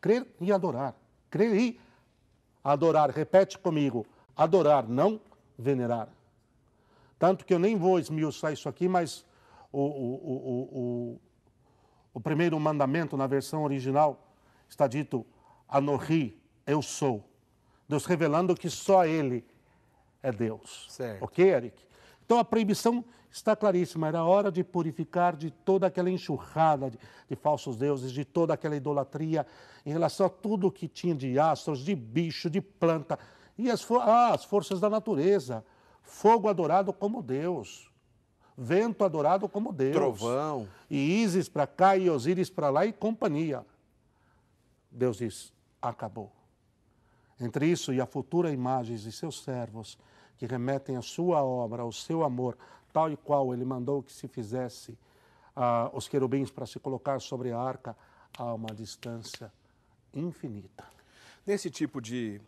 Crer e adorar. Crer e adorar. Repete comigo. Adorar, não venerar. Tanto que eu nem vou esmiuçar isso aqui, mas o, o, o, o primeiro mandamento na versão original está dito anori eu sou. Deus revelando que só Ele é Deus. Certo. Ok, Eric? Então a proibição está claríssima, era hora de purificar de toda aquela enxurrada de, de, falsos deuses, de toda aquela idolatria em relação a tudo que tinha de astros, de bicho, de planta e as, ah, as forças da natureza. Fogo adorado como Deus, vento adorado como Deus, trovão, e Ísis para cá e Osíris para lá e companhia. Deus diz: acabou. Entre isso e a futura imagens de seus servos, que remetem à sua obra, ao seu amor, tal e qual ele mandou que se fizesse uh, os querubins para se colocar sobre a arca, há uma distância
infinita. Nesse tipo de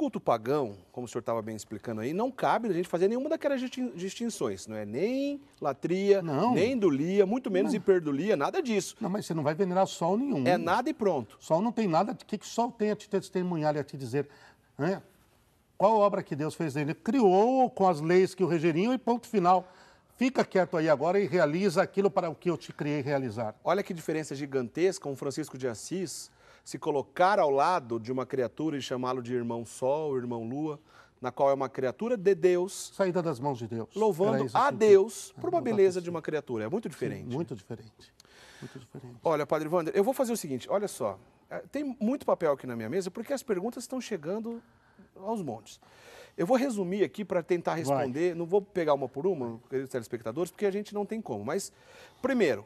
culto pagão, como o senhor estava bem explicando aí, não cabe a gente fazer nenhuma daquelas distinções, não é nem latria, não. nem dulia, muito menos não. hiperdulia, nada disso. Não, mas você não vai venerar sol nenhum. É nada e pronto. Sol não
tem nada, o que, que sol tem a te testemunhar e a te dizer? Né? Qual obra que Deus fez nele? Criou com as leis que o regeriam e ponto final. Fica quieto aí agora e realiza aquilo para o que eu te criei realizar.
Olha que diferença gigantesca um Francisco de Assis se colocar ao lado de uma criatura e chamá-lo de irmão sol, irmão lua, na qual é uma criatura de Deus. Saída das mãos de Deus. Louvando a assim, Deus é, por uma beleza de uma criatura. É muito diferente. Sim, muito diferente. Muito diferente. Olha, Padre Wander, eu vou fazer o seguinte: olha só. É, tem muito papel aqui na minha mesa porque as perguntas estão chegando aos montes. Eu vou resumir aqui para tentar responder, Vai. não vou pegar uma por uma, queridos telespectadores, porque a gente não tem como. Mas, primeiro,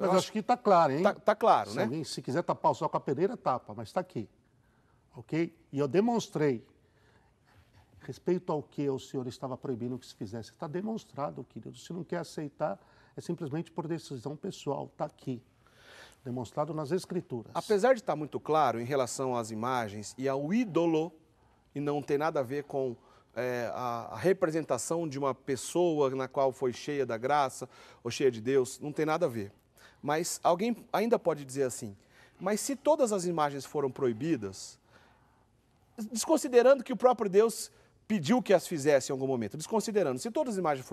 mas acho, acho que está claro, hein? Está tá claro, se né? Alguém, se quiser tapar o sol com a peneira,
tapa, mas está aqui. Ok? E eu demonstrei. Respeito ao que o senhor estava proibindo que se fizesse. Está demonstrado, querido. Se não quer aceitar, é simplesmente por decisão pessoal. Está aqui demonstrado nas escrituras.
Apesar de estar tá muito claro em relação às imagens e ao ídolo, e não ter nada a ver com é, a, a, representação de uma pessoa na qual foi cheia da graça ou cheia de Deus, não tem nada a ver. Mas alguém ainda pode dizer assim: mas se todas as imagens foram proibidas, desconsiderando que o próprio Deus pediu que as fizesse em algum momento, desconsiderando, se todas as imagens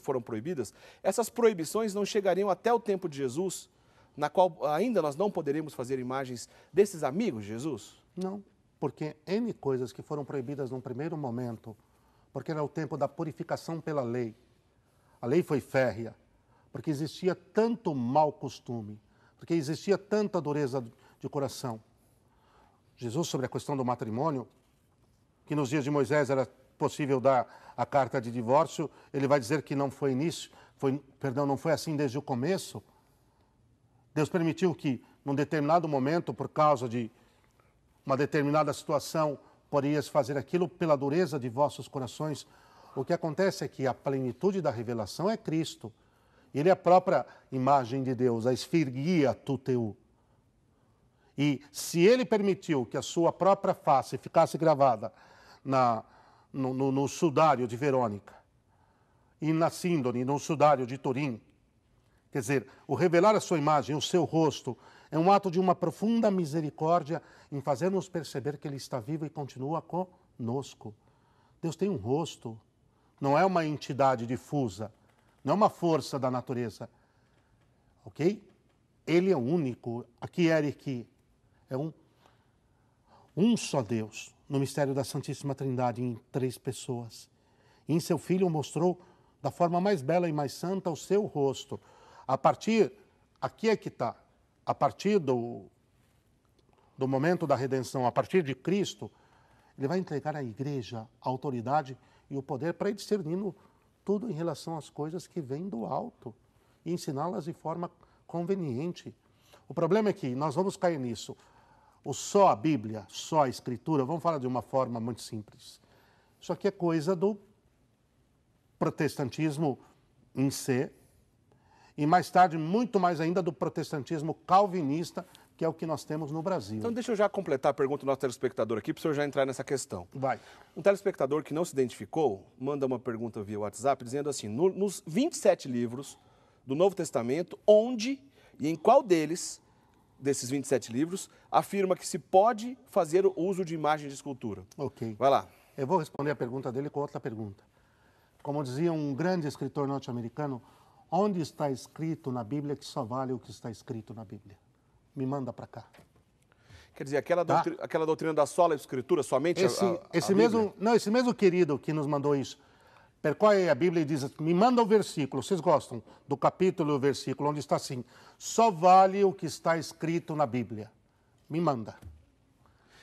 foram proibidas, essas proibições não chegariam até o tempo de Jesus, na qual ainda nós não poderemos fazer imagens desses amigos de Jesus?
Não, porque N coisas que foram proibidas num primeiro momento, porque era o tempo da purificação pela lei. A lei foi férrea, porque existia tanto mau costume, porque existia tanta dureza de coração. Jesus, sobre a questão do matrimônio, que nos dias de Moisés era possível dar a carta de divórcio, ele vai dizer que não foi início, foi, perdão, não foi assim desde o começo. Deus permitiu que, num determinado momento, por causa de uma determinada situação, poderias fazer aquilo pela dureza de vossos corações. O que acontece é que a plenitude da revelação é Cristo. Ele é a própria imagem de Deus, a esfirguia tuteu. E se ele permitiu que a sua própria face ficasse gravada na, no, no, no sudário de Verônica e na síndone, no sudário de Turim, quer dizer, o revelar a sua imagem, o seu rosto, é um ato de uma profunda misericórdia em fazer-nos perceber que ele está vivo e continua conosco. Deus tem um rosto, não é uma entidade difusa, não é uma força da natureza. Ok? Ele é único. Aqui, Eric, é um, um só Deus no mistério da Santíssima Trindade em três pessoas. E em seu Filho mostrou da forma mais bela e mais santa o seu rosto. A partir, aqui é que está, a partir do, do momento da redenção, a partir de Cristo, ele vai entregar à igreja a autoridade e o poder para ir discernindo tudo em relação às coisas que vêm do alto e ensiná-las de forma conveniente. O problema é que nós vamos cair nisso. O só a Bíblia, só a Escritura, vamos falar de uma forma muito simples. Isso aqui é coisa do protestantismo em si, e mais tarde, muito mais ainda, do protestantismo calvinista, que é o que nós temos no Brasil.
Então, deixa eu já completar a pergunta do nosso telespectador aqui, para o senhor já entrar nessa questão. Vai. Um telespectador que não se identificou manda uma pergunta via WhatsApp dizendo assim: no, nos 27 livros do Novo Testamento, onde e em qual deles, desses 27 livros, afirma que se pode fazer o uso de imagem de escultura? Ok. Vai lá. Eu vou responder a pergunta dele
com outra pergunta. Como dizia um grande escritor norte-americano, onde está escrito na Bíblia que só vale o que está escrito na Bíblia? me manda para cá.
Quer dizer, aquela, tá? doutrina, aquela doutrina da sola escritura somente esse, a, a, esse a mesmo
Não, esse mesmo querido que nos mandou isso, percorre a Bíblia e diz, me manda o versículo, vocês gostam do capítulo e o versículo, onde está assim, só vale o que está escrito na Bíblia. Me manda.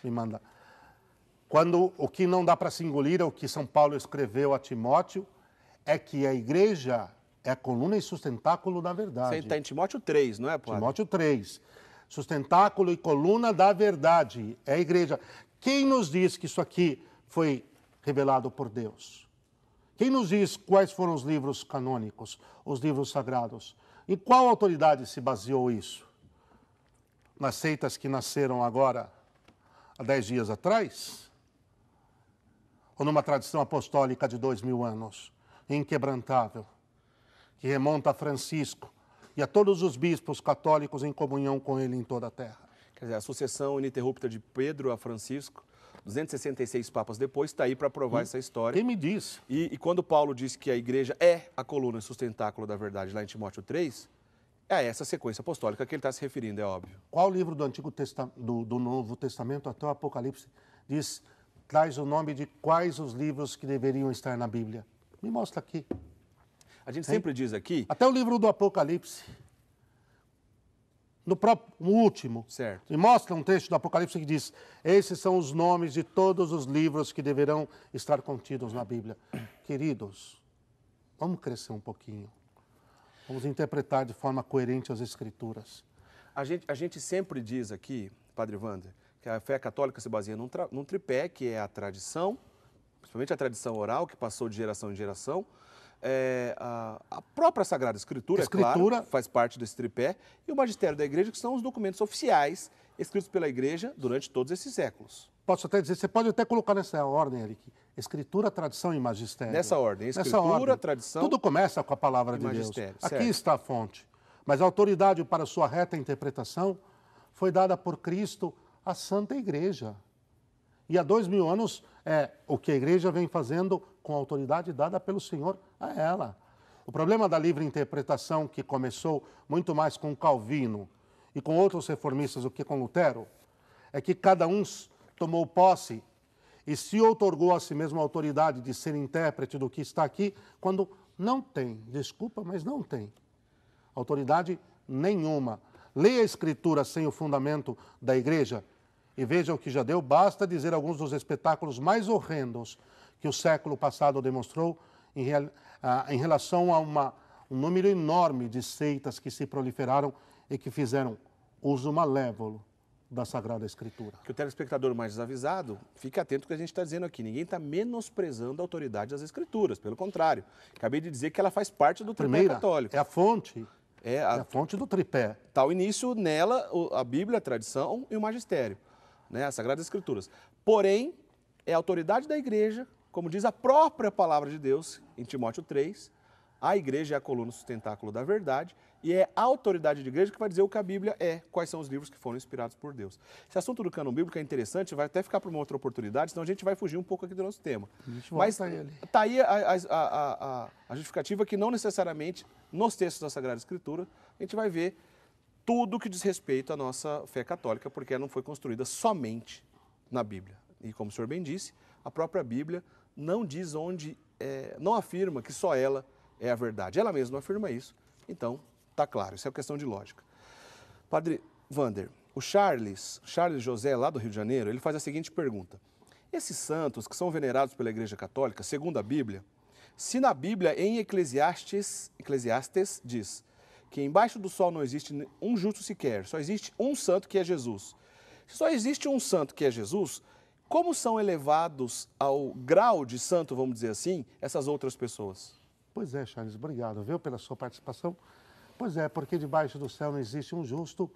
Me manda. Quando o que não dá para se engolir é o que São Paulo escreveu a Timóteo, é que a igreja é a coluna e sustentáculo da verdade. Você está
em Timóteo 3, não é, Paulo
Timóteo 3 sustentáculo e coluna da verdade, é a igreja. Quem nos diz que isso aqui foi revelado por Deus? Quem nos diz quais foram os livros canônicos, os livros sagrados? Em qual autoridade se baseou isso? Nas seitas que nasceram agora, há dez dias atrás? Ou numa tradição apostólica de dois mil anos, inquebrantável, que remonta a Francisco, e a todos os bispos católicos em comunhão com ele em toda a terra.
Quer dizer, a sucessão ininterrupta de Pedro a Francisco 266 papas depois, está aí para provar hum, essa história. Quem me diz? E, e, quando Paulo diz que a igreja é a coluna e sustentáculo da verdade, lá em Timóteo 3, é a essa sequência apostólica que ele está se referindo, é óbvio.
Qual livro do Antigo Testamento, do, do, Novo Testamento até o Apocalipse diz, traz o nome de quais os livros que deveriam estar na Bíblia? Me mostra aqui.
A gente sempre hein? diz aqui.
Até o livro do Apocalipse. No, próprio, no último. Certo. E mostra um texto do Apocalipse que diz: Esses são os nomes de todos os livros que deverão estar contidos na Bíblia. Queridos, vamos crescer um pouquinho. Vamos interpretar de forma coerente as Escrituras.
A gente, a gente sempre diz aqui, Padre Wander, que a fé católica se baseia num, num tripé, que é a tradição, principalmente a tradição oral, que passou de geração em geração, é, a, a, própria Sagrada Escritura, Escritura. É claro, faz parte desse tripé, e o magistério da igreja, que são os documentos oficiais escritos pela igreja durante todos esses séculos.
Posso até dizer, você pode até colocar nessa ordem, Eric, escritura, tradição e magistério. Nessa ordem, escritura, nessa ordem. tradição. Tudo começa com a palavra de Deus. Certo. Aqui está a fonte. Mas a autoridade para sua reta interpretação foi dada por Cristo à Santa Igreja. E há dois mil anos é o que a igreja vem fazendo com a autoridade dada pelo Senhor a ela. O problema da livre interpretação, que começou muito mais com Calvino e com outros reformistas do que com Lutero, é que cada um tomou posse e se outorgou a si mesmo a autoridade de ser intérprete do que está aqui, quando não tem, desculpa, mas não tem autoridade nenhuma. Leia a Escritura sem o fundamento da igreja e veja o que já deu, basta dizer alguns dos espetáculos mais horrendos que o século passado demonstrou em, real, ah, em relação a uma, um número enorme de seitas que se proliferaram e que fizeram uso malévolo da Sagrada Escritura.
Que o telespectador mais desavisado fique atento ao que a gente está dizendo aqui. Ninguém está menosprezando a autoridade das Escrituras, pelo contrário. Acabei de dizer que ela faz parte do tripé católico. É a fonte. É a, é a fonte do tripé. Está início nela, a Bíblia, a tradição e o magistério né, as Sagradas Escrituras. Porém, é a autoridade da igreja, como diz a própria palavra de Deus em Timóteo 3, a igreja é a coluna sustentáculo da verdade e é a autoridade de igreja que vai dizer o que a Bíblia é, quais são os livros que foram inspirados por Deus. Esse assunto do canon bíblico é interessante, vai até ficar para uma outra oportunidade, senão a gente vai fugir um pouco aqui do nosso tema. Mas está aí a, a, a, a justificativa que não necessariamente nos textos da Sagrada Escritura a gente vai ver tudo que diz respeito à nossa fé católica, porque ela não foi construída somente na Bíblia. E como o senhor bem disse, a própria Bíblia não diz onde, é, não afirma que só ela é a verdade. Ela mesma afirma isso, então está claro, isso é questão de lógica. Padre Vander, o Charles, Charles José, lá do Rio de Janeiro, ele faz a seguinte pergunta. Esses santos que são venerados pela Igreja Católica, segundo a Bíblia, se na Bíblia, em Eclesiastes, Eclesiastes diz, que embaixo do sol não existe um justo sequer, só existe um santo que é Jesus. Se só existe um santo que é Jesus, como são elevados ao grau de santo, vamos dizer assim, essas outras pessoas?
Pois é, Charles, obrigado, viu, pela sua participação. Pois é, porque debaixo do céu não existe um justo,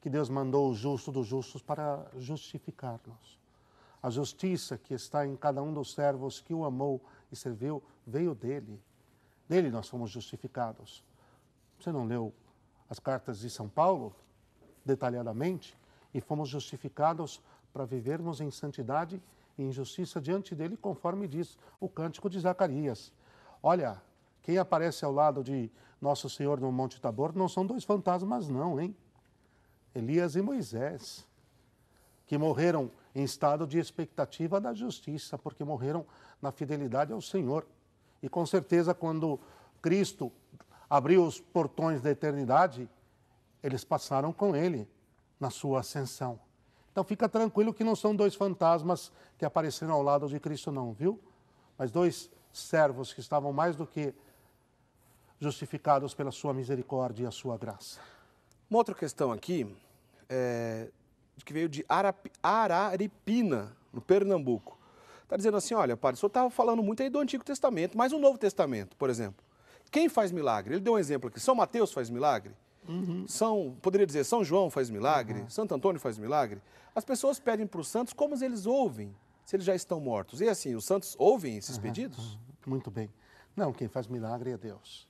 que Deus mandou o justo dos justos para justificar-nos. A justiça que está em cada um dos servos que o amou e serviu veio dele. Dele nós fomos justificados. Você não leu as cartas de São Paulo detalhadamente? E fomos justificados para vivermos em santidade e em justiça diante dele, conforme diz o cântico de Zacarias. Olha, quem aparece ao lado de Nosso Senhor no Monte Tabor não são dois fantasmas, não, hein? Elias e Moisés, que morreram em estado de expectativa da justiça, porque morreram na fidelidade ao Senhor. E com certeza, quando Cristo abriu os portões da eternidade, eles passaram com ele na sua ascensão. Então fica tranquilo que não são dois fantasmas que apareceram ao lado de Cristo, não, viu? Mas dois servos que estavam mais do que justificados pela sua misericórdia e
a sua graça. Uma outra questão aqui, é, que veio de Arap, Araripina, no Pernambuco. Está dizendo assim, olha, padre, o senhor estava falando muito aí do Antigo Testamento, mas o Novo Testamento, por exemplo. Quem faz milagre? Ele deu um exemplo aqui. São Mateus faz milagre? Uhum. São, poderia dizer, São João faz milagre? Uhum. Santo Antônio faz milagre? As pessoas pedem para os santos como eles ouvem, se eles já estão mortos. E assim, os santos ouvem esses uhum. pedidos?
Muito bem. Não, quem faz milagre é Deus.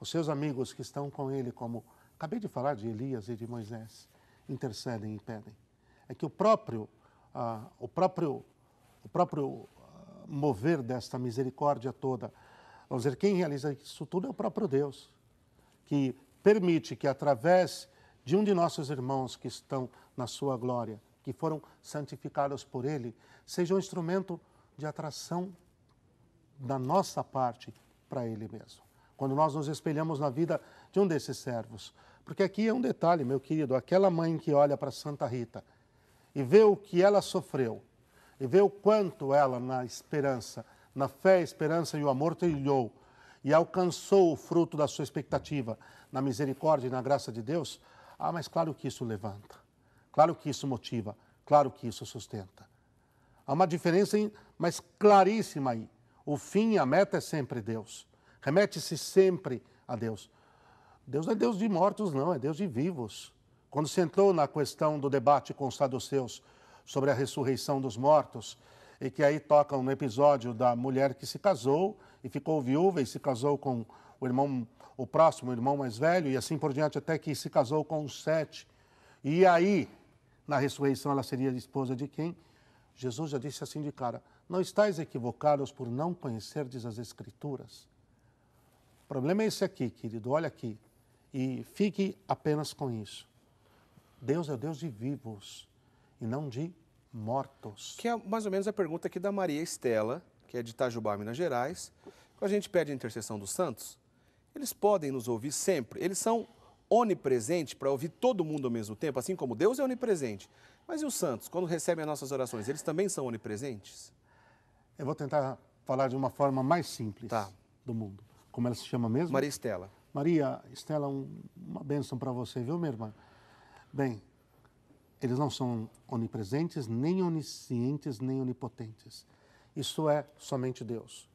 Os seus amigos que estão com ele, como acabei de falar de Elias e de Moisés, intercedem e pedem. É que o próprio, ah, o próprio, o próprio ah, mover desta misericórdia toda, Vamos dizer, quem realiza isso tudo é o próprio Deus, que permite que, através de um de nossos irmãos que estão na sua glória, que foram santificados por Ele, seja um instrumento de atração da nossa parte para Ele mesmo. Quando nós nos espelhamos na vida de um desses servos. Porque aqui é um detalhe, meu querido: aquela mãe que olha para Santa Rita e vê o que ela sofreu, e vê o quanto ela, na esperança, na fé, esperança e o amor trilhou e alcançou o fruto da sua expectativa na misericórdia e na graça de Deus, ah, mas claro que isso levanta, claro que isso motiva, claro que isso sustenta. Há uma diferença, mas claríssima aí. O fim e a meta é sempre Deus. Remete-se sempre a Deus. Deus não é Deus de mortos, não, é Deus de vivos. Quando se entrou na questão do debate com os saduceus sobre a ressurreição dos mortos e que aí tocam no episódio da mulher que se casou e ficou viúva e se casou com o irmão, o próximo irmão mais velho, e assim por diante, até que se casou com os sete. E aí, na ressurreição, ela seria esposa de quem? Jesus já disse assim de cara: Não estáis equivocados por não conhecerdes as Escrituras. O problema é esse aqui, querido, olha aqui. E fique apenas com isso. Deus é Deus de vivos e não
de mortos. Que é mais ou menos a pergunta aqui da Maria Estela, que é de Itajubá, Minas Gerais. Quando a gente pede a intercessão dos santos, eles podem nos ouvir sempre. Eles são onipresentes para ouvir todo mundo ao mesmo tempo, assim como Deus é onipresente. Mas e os santos, quando recebem as nossas orações, eles também são onipresentes?
Eu vou tentar falar de uma forma mais simples tá. do mundo. Como ela se chama mesmo? Maria Estela. Maria Estela, um, uma bênção para você, viu, minha irmã? Bem, eles não são onipresentes, nem oniscientes, nem onipotentes. Isso é somente Deus.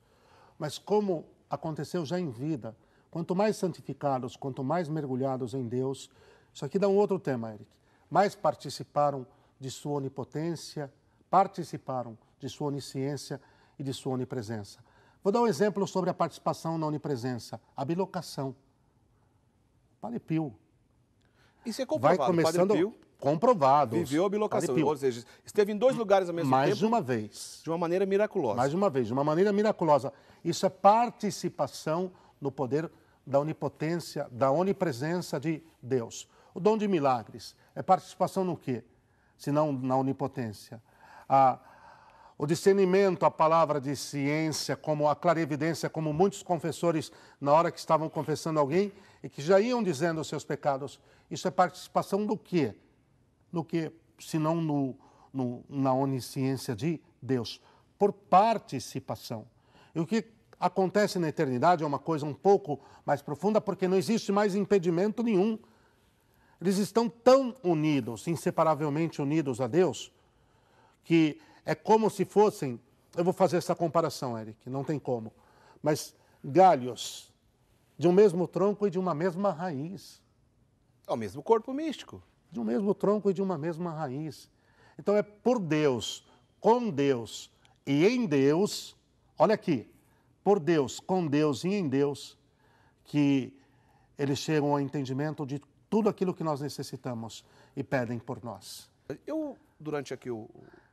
Mas como aconteceu já em vida, quanto mais santificados, quanto mais mergulhados em Deus, isso aqui dá um outro tema, Eric. Mais participaram de sua onipotência, participaram de sua onisciência e de sua onipresença. Vou dar um exemplo sobre a participação na onipresença, a bilocação. Padre Pio.
Isso é comprovado. Vai começando... Padre Pio comprovado. Viveu a bilocação, ou seja, esteve em dois lugares ao mesmo Mais tempo. Mais uma vez. De uma maneira miraculosa.
Mais uma vez, de uma maneira miraculosa. Isso é participação no poder da onipotência, da onipresença de Deus. O dom de milagres é participação no quê? Senão na onipotência. o discernimento, a palavra de ciência, como a clarevidência, como muitos confessores, na hora que estavam confessando alguém e que já iam dizendo os seus pecados, isso é participação do quê? do que, senão no, no, na onisciência de Deus, por participação. E o que acontece na eternidade é uma coisa um pouco mais profunda, porque não existe mais impedimento nenhum. Eles estão tão unidos, inseparavelmente unidos a Deus, que é como se fossem. Eu vou fazer essa comparação, Eric, não tem como. Mas galhos de um mesmo tronco e de uma mesma raiz. É o mesmo corpo místico de um mesmo tronco e de uma mesma raiz. Então é por Deus, com Deus e em Deus, olha aqui, por Deus, com Deus e em Deus, que eles chegam ao entendimento de tudo aquilo que nós necessitamos e pedem por nós.
Eu, durante aqui o,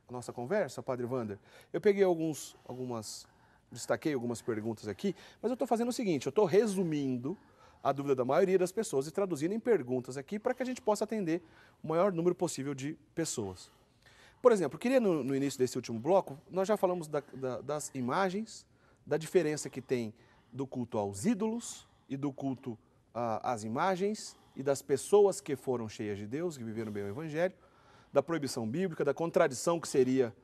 a nossa conversa, Padre Wander, eu peguei alguns, algumas, destaquei algumas perguntas aqui, mas eu estou fazendo o seguinte, eu estou resumindo a dúvida da maioria das pessoas e traduzindo em perguntas aqui para que a gente possa atender o maior número possível de pessoas. Por exemplo, queria no, no início desse último bloco, nós já falamos da, da, das imagens, da diferença que tem do culto aos ídolos e do culto às imagens e das pessoas que foram cheias de Deus, que viveram bem o Evangelho, da proibição bíblica, da contradição que seria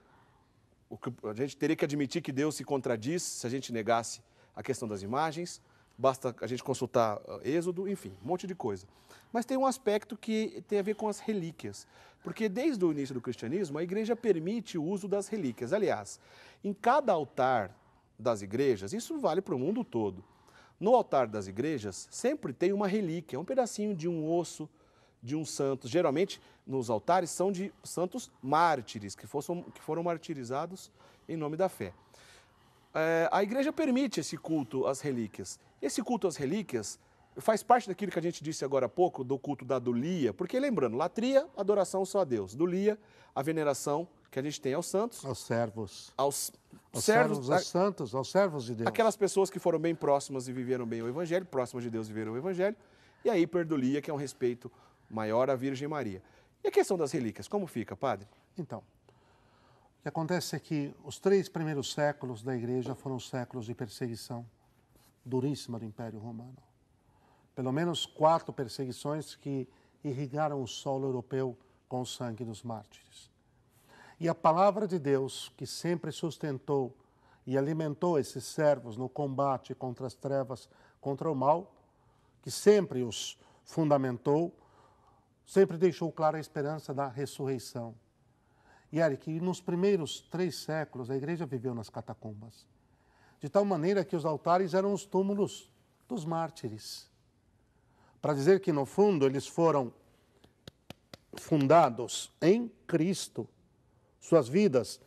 o que a gente teria que admitir que Deus se contradiz se a gente negasse a questão das imagens, Basta a gente consultar eh, Êxodo, enfim, um monte de coisa. Mas tem um aspecto que tem a ver com as relíquias. Porque desde o início do cristianismo, a igreja permite o uso das relíquias. Aliás, em cada altar das igrejas, isso vale para o mundo todo. No altar das igrejas, sempre tem uma relíquia, um pedacinho de um osso de um santo. Geralmente, nos altares, são de santos mártires, que, foram que foram martirizados em nome da fé é, a igreja permite esse culto às relíquias. Esse culto às relíquias faz parte daquilo que a gente disse agora há pouco, do culto da dulia, porque lembrando, latria, adoração só a Deus, dulia, a veneração que a gente tem aos santos.
Aos servos.
Aos, aos servos, servos a, aos
santos, aos
servos de Deus. Aquelas pessoas que foram bem próximas e viveram bem o evangelho, próximas de Deus e viveram o evangelho, e aí hiperdulia, que é um respeito maior à Virgem Maria. E a questão das relíquias, como fica, padre? Então,
que acontece é que os três primeiros séculos da igreja foram séculos de perseguição duríssima do Império Romano. Pelo menos quatro perseguições que irrigaram o solo europeu com o sangue dos mártires. E a palavra de Deus, que sempre sustentou e alimentou esses servos no combate contra as trevas, contra o mal, que sempre os fundamentou, sempre deixou clara a esperança da ressurreição e Eric, nos primeiros três séculos a igreja viveu nas catacumbas, de tal maneira que os altares eram os túmulos dos mártires. Para dizer que, no fundo, eles foram fundados em Cristo, suas vidas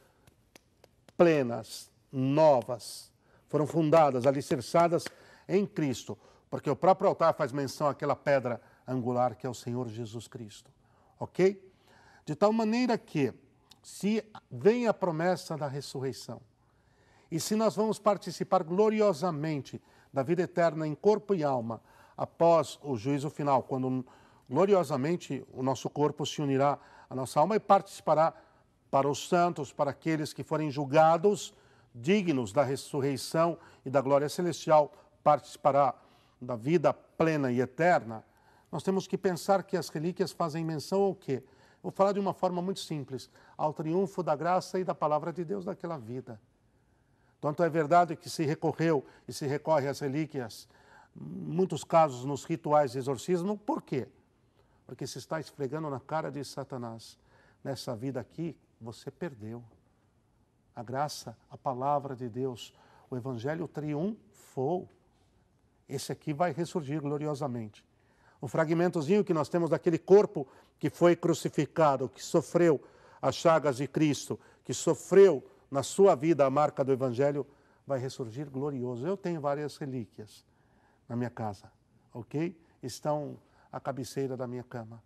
plenas, novas, foram fundadas, alicerçadas em Cristo, porque o próprio altar faz menção àquela pedra angular que é o Senhor Jesus Cristo. Ok? De tal maneira que se vem a promessa da ressurreição e se nós vamos participar gloriosamente da vida eterna em corpo e alma após o juízo final, quando gloriosamente o nosso corpo se unirá à nossa alma e participará para os santos, para aqueles que forem julgados dignos da ressurreição e da glória celestial, participará da vida plena e eterna. Nós temos que pensar que as relíquias fazem menção ao quê? Vou falar de uma forma muito simples, ao triunfo da graça e da palavra de Deus daquela vida. Tanto é verdade que se recorreu e se recorre às relíquias, muitos casos nos rituais de exorcismo, por quê? Porque se está esfregando na cara de Satanás. Nessa vida aqui, você perdeu. A graça, a palavra de Deus, o evangelho triunfou. Esse aqui vai ressurgir gloriosamente. O fragmentozinho que nós temos daquele corpo que foi crucificado, que sofreu as chagas de Cristo, que sofreu na sua vida a marca do Evangelho, vai ressurgir glorioso. Eu tenho várias relíquias na minha casa, ok? Estão à cabeceira da minha cama.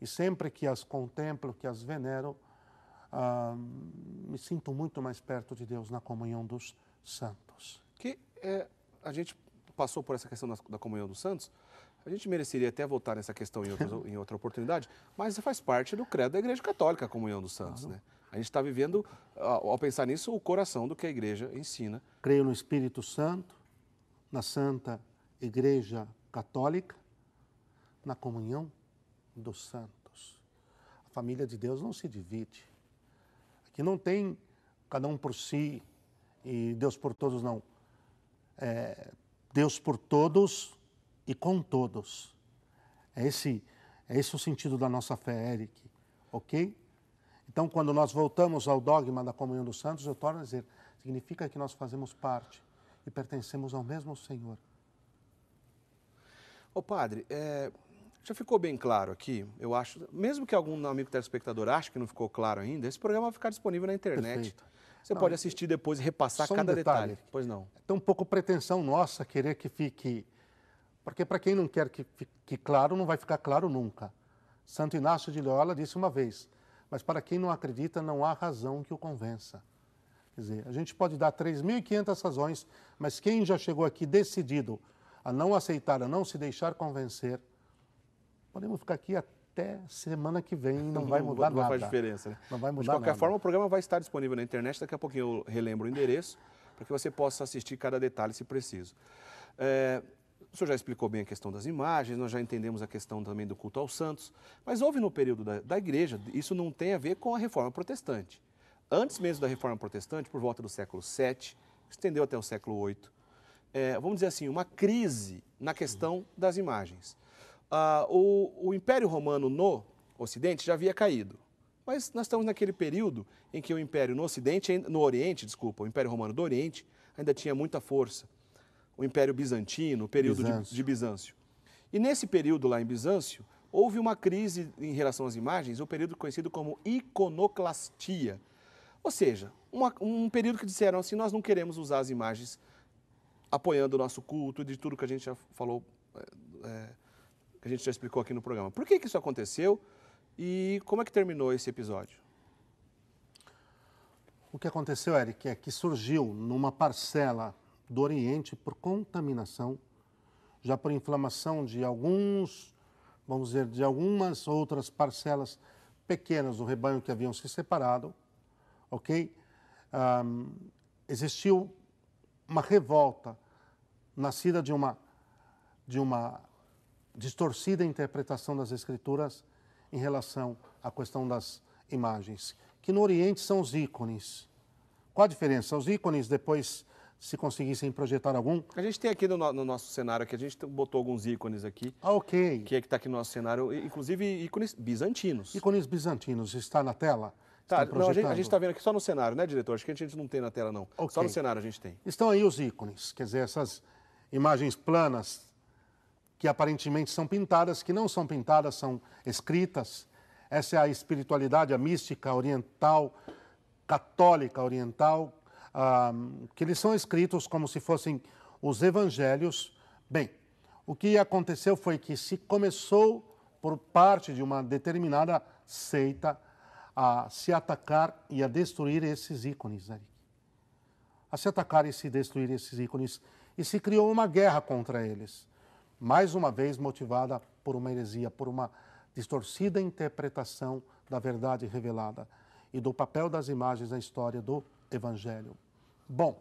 E sempre que as contemplo, que as venero, ah, me sinto muito mais perto de Deus na comunhão dos santos.
Que é, a gente passou por essa questão da, da comunhão dos santos, a gente mereceria até voltar nessa questão em, em outra oportunidade, mas faz parte do credo da Igreja Católica, a comunhão dos santos, claro. né? A gente está vivendo, ao pensar nisso, o coração do que a igreja ensina. Creio no Espírito
Santo, na Santa Igreja Católica, na comunhão dos santos. A família de Deus não se divide. Aqui não tem cada um por si e Deus por todos, não. É, Deus por todos e com todos. É esse, é esse o sentido da nossa fé, Eric. Ok? Então, quando nós voltamos ao dogma da comunhão dos santos, eu torno a dizer: significa que nós fazemos parte e pertencemos ao mesmo Senhor.
Ô padre, é, já ficou bem claro aqui, eu acho, mesmo que algum amigo telespectador ache que não ficou claro ainda, esse programa vai ficar disponível na internet. Perfeito. Você não, pode é, assistir depois e repassar cada um detalhe. detalhe. Pois não. É tão pouco
pretensão nossa querer que fique porque para quem não quer que fique claro, não vai ficar claro nunca. Santo Inácio de Loyola disse uma vez, mas para quem não acredita, não há razão que o convença. Quer dizer, a gente pode dar 3.500 razões, mas quem já chegou aqui decidido a não aceitar, a não se deixar convencer, podemos ficar aqui até semana que vem não, não vai mudar não nada. Não faz diferença, né? Não vai mudar nada. De qualquer nada. forma,
o programa vai estar disponível na internet, daqui a pouquinho eu relembro o endereço, para que você possa assistir cada detalhe se preciso. É, o senhor já explicou bem a questão das imagens, nós já entendemos a questão também do culto aos santos, mas houve no período da, da igreja, isso não tem a ver com a reforma protestante. Antes mesmo da reforma protestante, por volta do século VII, estendeu até o século VIII, é, vamos dizer assim, uma crise na questão das imagens. Ah, o, o Império Romano no Ocidente já havia caído. Mas nós estamos naquele período em que o Império no Ocidente, no Oriente, desculpa, o Império Romano do Oriente ainda tinha muita força o Império Bizantino, o período Bizâncio. De, de Bizâncio. E nesse período lá em Bizâncio, houve uma crise em relação às imagens, um período conhecido como iconoclastia. Ou seja, uma, um período que disseram assim: nós não queremos usar as imagens apoiando o nosso culto, de tudo que a gente já falou, é, que a gente já explicou aqui no programa. Por que, que isso aconteceu e como é que terminou esse episódio?
O que aconteceu, Eric, é que surgiu numa parcela do Oriente por contaminação, já por inflamação de alguns, vamos dizer, de algumas outras parcelas pequenas do rebanho que haviam se separado, ok? Um, existiu uma revolta nascida de uma de uma distorcida interpretação das escrituras em relação à questão das imagens, que no Oriente são os ícones. Qual a diferença? Os ícones depois se conseguissem projetar algum.
A gente tem aqui no, no nosso cenário, que a gente botou alguns ícones aqui. Ah, ok. Que é que está aqui no nosso cenário, inclusive ícones bizantinos. Ícones bizantinos, está na tela? Tá, não, a gente está vendo aqui só no cenário, né, diretor? Acho que a gente não tem na tela, não. Okay. Só no cenário a gente tem. Estão aí os ícones, quer
dizer, essas imagens planas que aparentemente são pintadas, que não são pintadas, são escritas. Essa é a espiritualidade, a mística oriental, católica oriental, que eles são escritos como se fossem os evangelhos. Bem, o que aconteceu foi que se começou por parte de uma determinada seita a se atacar e a destruir esses ícones, né? a se atacar e se destruir esses ícones, e se criou uma guerra contra eles, mais uma vez motivada por uma heresia, por uma distorcida interpretação da verdade revelada e do papel das imagens na história do Evangelho. Bom,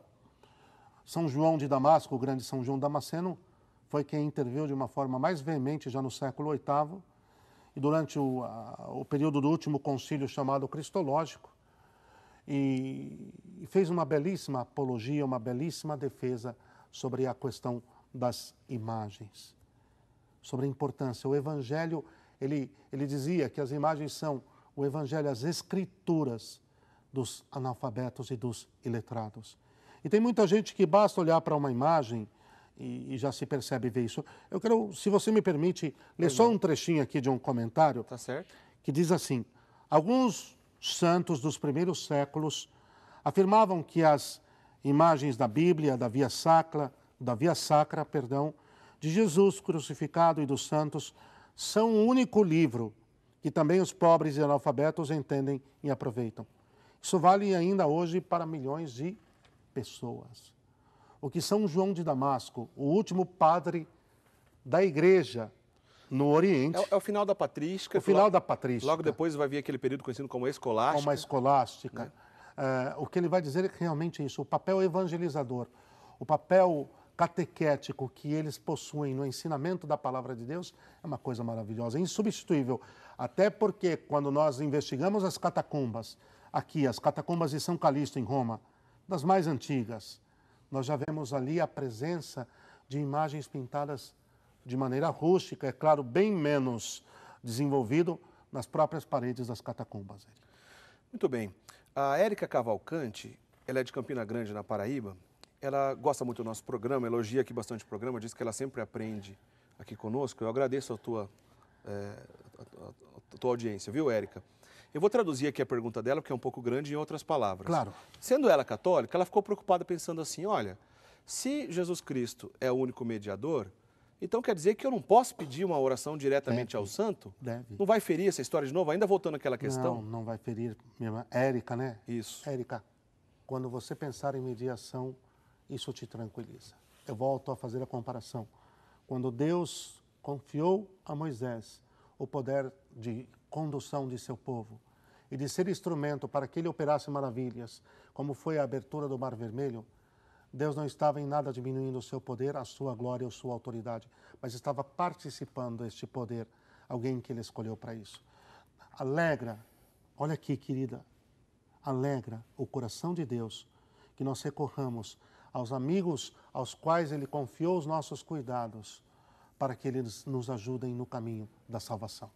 São João de Damasco, o grande São João Damasceno, foi quem interveio de uma forma mais veemente já no século VIII e durante o, a, o período do último concílio chamado Cristológico e, e fez uma belíssima apologia, uma belíssima defesa sobre a questão das imagens, sobre a importância. O Evangelho, ele, ele dizia que as imagens são o Evangelho, as Escrituras, dos analfabetos e dos iletrados. E tem muita gente que basta olhar para uma imagem e, e, já se percebe ver isso. Eu quero, se você me permite, ler só um trechinho aqui de um comentário. Tá que diz assim: Alguns santos dos primeiros séculos afirmavam que as imagens da Bíblia, da Via Sacra, da Via Sacra, perdão, de Jesus crucificado e dos santos são o único livro que também os pobres e analfabetos entendem e aproveitam. Isso vale ainda hoje para milhões de pessoas. O que São João de Damasco, o último padre da igreja no Oriente.
É, é o final da patrística. O final da patrística. Logo depois vai vir aquele período conhecido como escolástica. Como a escolástica.
Né? É, o que ele vai dizer é realmente é isso: o papel evangelizador, o papel catequético que eles possuem no ensinamento da palavra de Deus é uma coisa maravilhosa, insubstituível. Até porque, quando nós investigamos as catacumbas aqui, as catacumbas de São Calixto, em Roma, das mais antigas, nós já vemos ali a presença de imagens pintadas de maneira rústica, é claro, bem menos
desenvolvido nas próprias paredes das
catacumbas.
Muito bem. A Érica Cavalcante, ela é de Campina Grande, na Paraíba. Ela gosta muito do nosso programa, elogia aqui bastante o programa, diz que ela sempre aprende aqui conosco. Eu agradeço a tua, é, a, a, a tua audiência, viu, Érica? Eu vou traduzir aqui a pergunta dela, porque é um pouco grande, em outras palavras. Claro. Sendo ela católica, ela ficou preocupada pensando assim: olha, se Jesus Cristo é o único mediador, então quer dizer que eu não posso pedir uma oração diretamente deve, ao santo? Deve. Não vai ferir essa história de novo? Ainda voltando àquela questão? Não,
não vai ferir, minha irmã. Érica, né? Isso. Érica, quando você pensar em mediação, isso te tranquiliza. Eu volto a fazer a comparação. Quando Deus confiou a Moisés o poder de condução de seu povo e de ser instrumento para que ele operasse maravilhas, como foi a abertura do Mar Vermelho, Deus não estava em nada diminuindo o seu poder, a sua glória ou sua autoridade, mas estava participando deste poder, alguém que ele escolheu para isso. Alegra, olha aqui, querida, alegra o coração de Deus que nós recorramos aos amigos aos quais ele confiou os nossos cuidados, para que eles nos ajudem no caminho da salvação.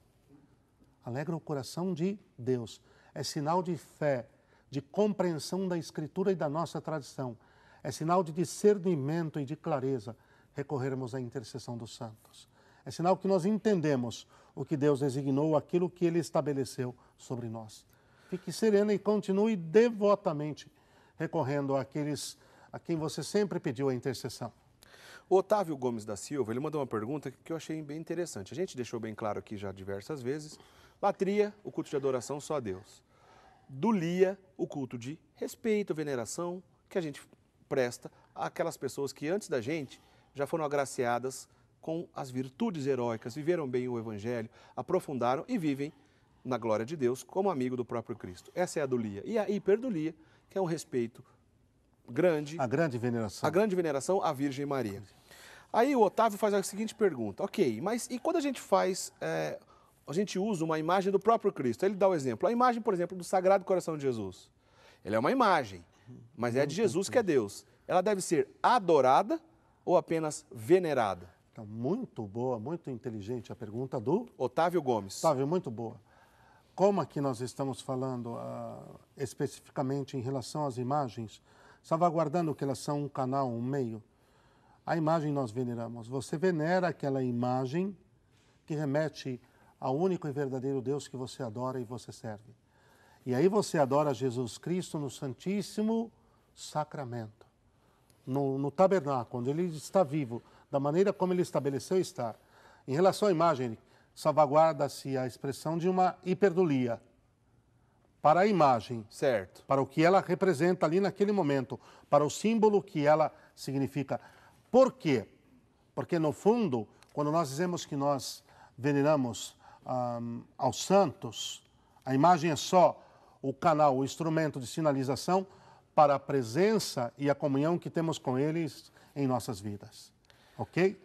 Alegra o coração de Deus. É sinal de fé, de compreensão da Escritura e da nossa tradição. É sinal de discernimento e de clareza recorrermos à intercessão dos santos. É sinal que nós entendemos o que Deus designou, aquilo que Ele estabeleceu sobre nós. Fique serena e continue devotamente recorrendo àqueles a quem você sempre pediu a intercessão.
O Otávio Gomes da Silva, ele mandou uma pergunta que eu achei bem interessante. A gente deixou bem claro aqui já diversas vezes, Latria, o culto de adoração só a Deus. Dulia, o culto de respeito, veneração que a gente presta àquelas pessoas que antes da gente já foram agraciadas com as virtudes heróicas, viveram bem o evangelho, aprofundaram e vivem na glória de Deus como amigo do próprio Cristo. Essa é a dulia. E a hiperdulia, que é um respeito grande. A grande veneração. A grande veneração à Virgem Maria. Aí o Otávio faz a seguinte pergunta: ok, mas e quando a gente faz é, a gente usa uma imagem do próprio Cristo. Ele dá o exemplo. A imagem, por exemplo, do Sagrado Coração de Jesus. Ela é uma imagem, mas é de Jesus que é Deus. Ela deve ser adorada ou apenas venerada? Então, muito boa, muito inteligente a pergunta do
Otávio Gomes. Otávio, muito boa. Como aqui nós estamos falando uh, especificamente em relação às imagens, salvaguardando que elas são um canal, um meio, a imagem nós veneramos. Você venera aquela imagem que remete ao único e verdadeiro Deus que você adora e você serve. E aí você adora Jesus Cristo no Santíssimo Sacramento, no, no tabernáculo, onde ele está vivo, da maneira como ele estabeleceu estar. Em relação à imagem, salvaguarda-se a expressão de uma hiperdulia para a imagem, certo? Para o que ela representa ali naquele momento, para o símbolo que ela significa. Por quê? Porque no fundo, quando nós dizemos que nós veneramos um, aos santos, a imagem é só o canal, o instrumento de sinalização para a presença e a comunhão que temos com eles em nossas
vidas. Ok?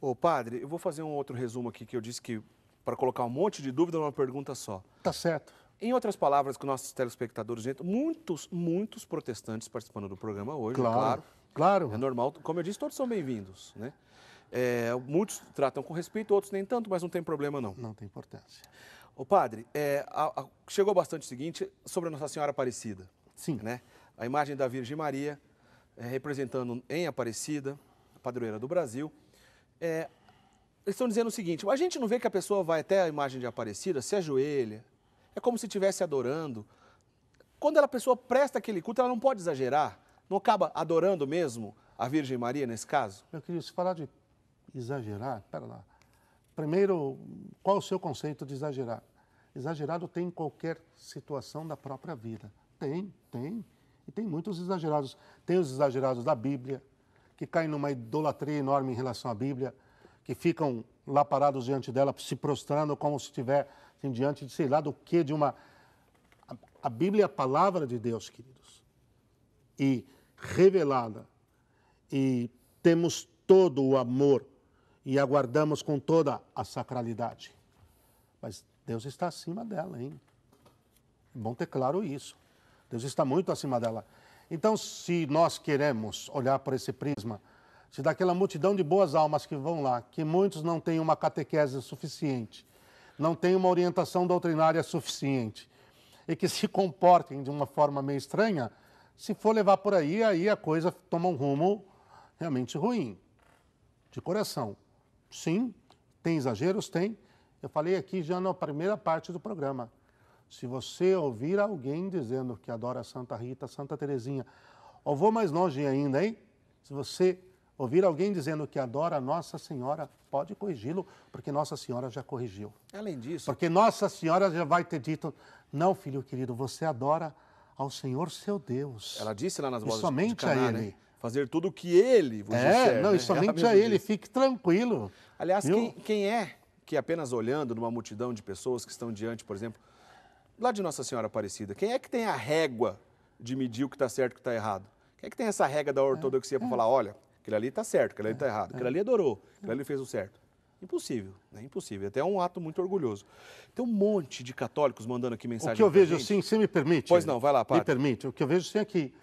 Ô, padre, eu vou fazer um outro resumo aqui que eu disse que para colocar um monte de dúvida numa pergunta só. Tá certo. Em outras palavras, que nossos telespectadores, gente, muitos, muitos protestantes participando do programa hoje, é claro. É claro. claro. É normal, como eu disse, todos são bem-vindos, né? É, muitos tratam com respeito, outros nem tanto, mas não tem problema não. Não tem importância. O padre, é, a, a, chegou bastante o seguinte sobre Nossa Senhora Aparecida. Sim. Né? A imagem da Virgem Maria, é, representando em Aparecida, a padroeira do Brasil. É, eles estão dizendo o seguinte, a gente não vê que a pessoa vai até a imagem de Aparecida, se ajoelha, é como se estivesse adorando. Quando a pessoa presta aquele culto, ela não pode exagerar, não acaba adorando mesmo a Virgem Maria nesse caso?
Meu querido, se falar de Exagerar? Pera lá. Primeiro, qual o seu conceito de exagerar? Exagerado tem em qualquer situação da própria vida. Tem, tem. E tem muitos exagerados. Tem os exagerados da Bíblia, que caem numa idolatria enorme em relação à Bíblia, que ficam lá parados diante dela, se prostrando como se estiver assim, diante de sei lá do que, de uma. A Bíblia é a palavra de Deus, queridos. E revelada. E temos todo o amor e aguardamos com toda a sacralidade. Mas Deus está acima dela, hein? É bom ter claro isso. Deus está muito acima dela. Então, se nós queremos olhar por esse prisma, se daquela multidão de boas almas que vão lá, que muitos não têm uma catequese suficiente, não têm uma orientação doutrinária suficiente e que se comportem de uma forma meio estranha, se for levar por aí, aí a coisa toma um rumo realmente ruim, de coração. Sim, tem exageros? Tem. Eu falei aqui já na primeira parte do programa. Se você ouvir alguém dizendo que adora Santa Rita, Santa Terezinha, ou vou mais longe ainda, hein? Se você ouvir alguém dizendo que adora Nossa Senhora, pode corrigi-lo, porque Nossa Senhora já corrigiu. Além disso. Porque Nossa Senhora já vai ter dito: não, filho querido, você adora ao Senhor seu Deus. Ela
disse lá nas bodas e somente de Caná, a né? Ele. Né? fazer tudo o que ele vos é, disser. Não, né? somente a ele,
fique tranquilo.
Aliás, quem, quem, é que apenas olhando numa multidão de pessoas que estão diante, por exemplo, lá de Nossa Senhora Aparecida, quem é que tem a régua de medir o que está certo e o que está errado? Quem é que tem essa régua da ortodoxia é, para é. falar, é. olha, aquele ali está certo, aquele ali está é, errado, aquele é. ali adorou, aquele ali fez o certo? Impossível, né? Impossível. Até é um ato muito orgulhoso. Tem um monte de católicos mandando aqui mensagem. O que eu vejo, gente. sim, se
me permite. Pois não, vai lá, pai. Me permite. O que eu vejo, sim, é que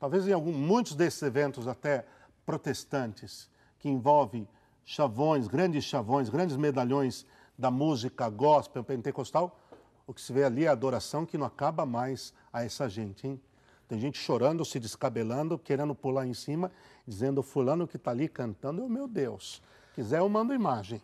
talvez em algum, muitos desses eventos até protestantes, que envolve chavões, grandes chavões, grandes medalhões da música gospel pentecostal, o que se vê ali é a adoração que não acaba mais a essa gente, hein? Tem gente chorando, se descabelando, querendo pular em cima, dizendo, fulano que está ali cantando, eu, é meu Deus, quiser eu mando imagem.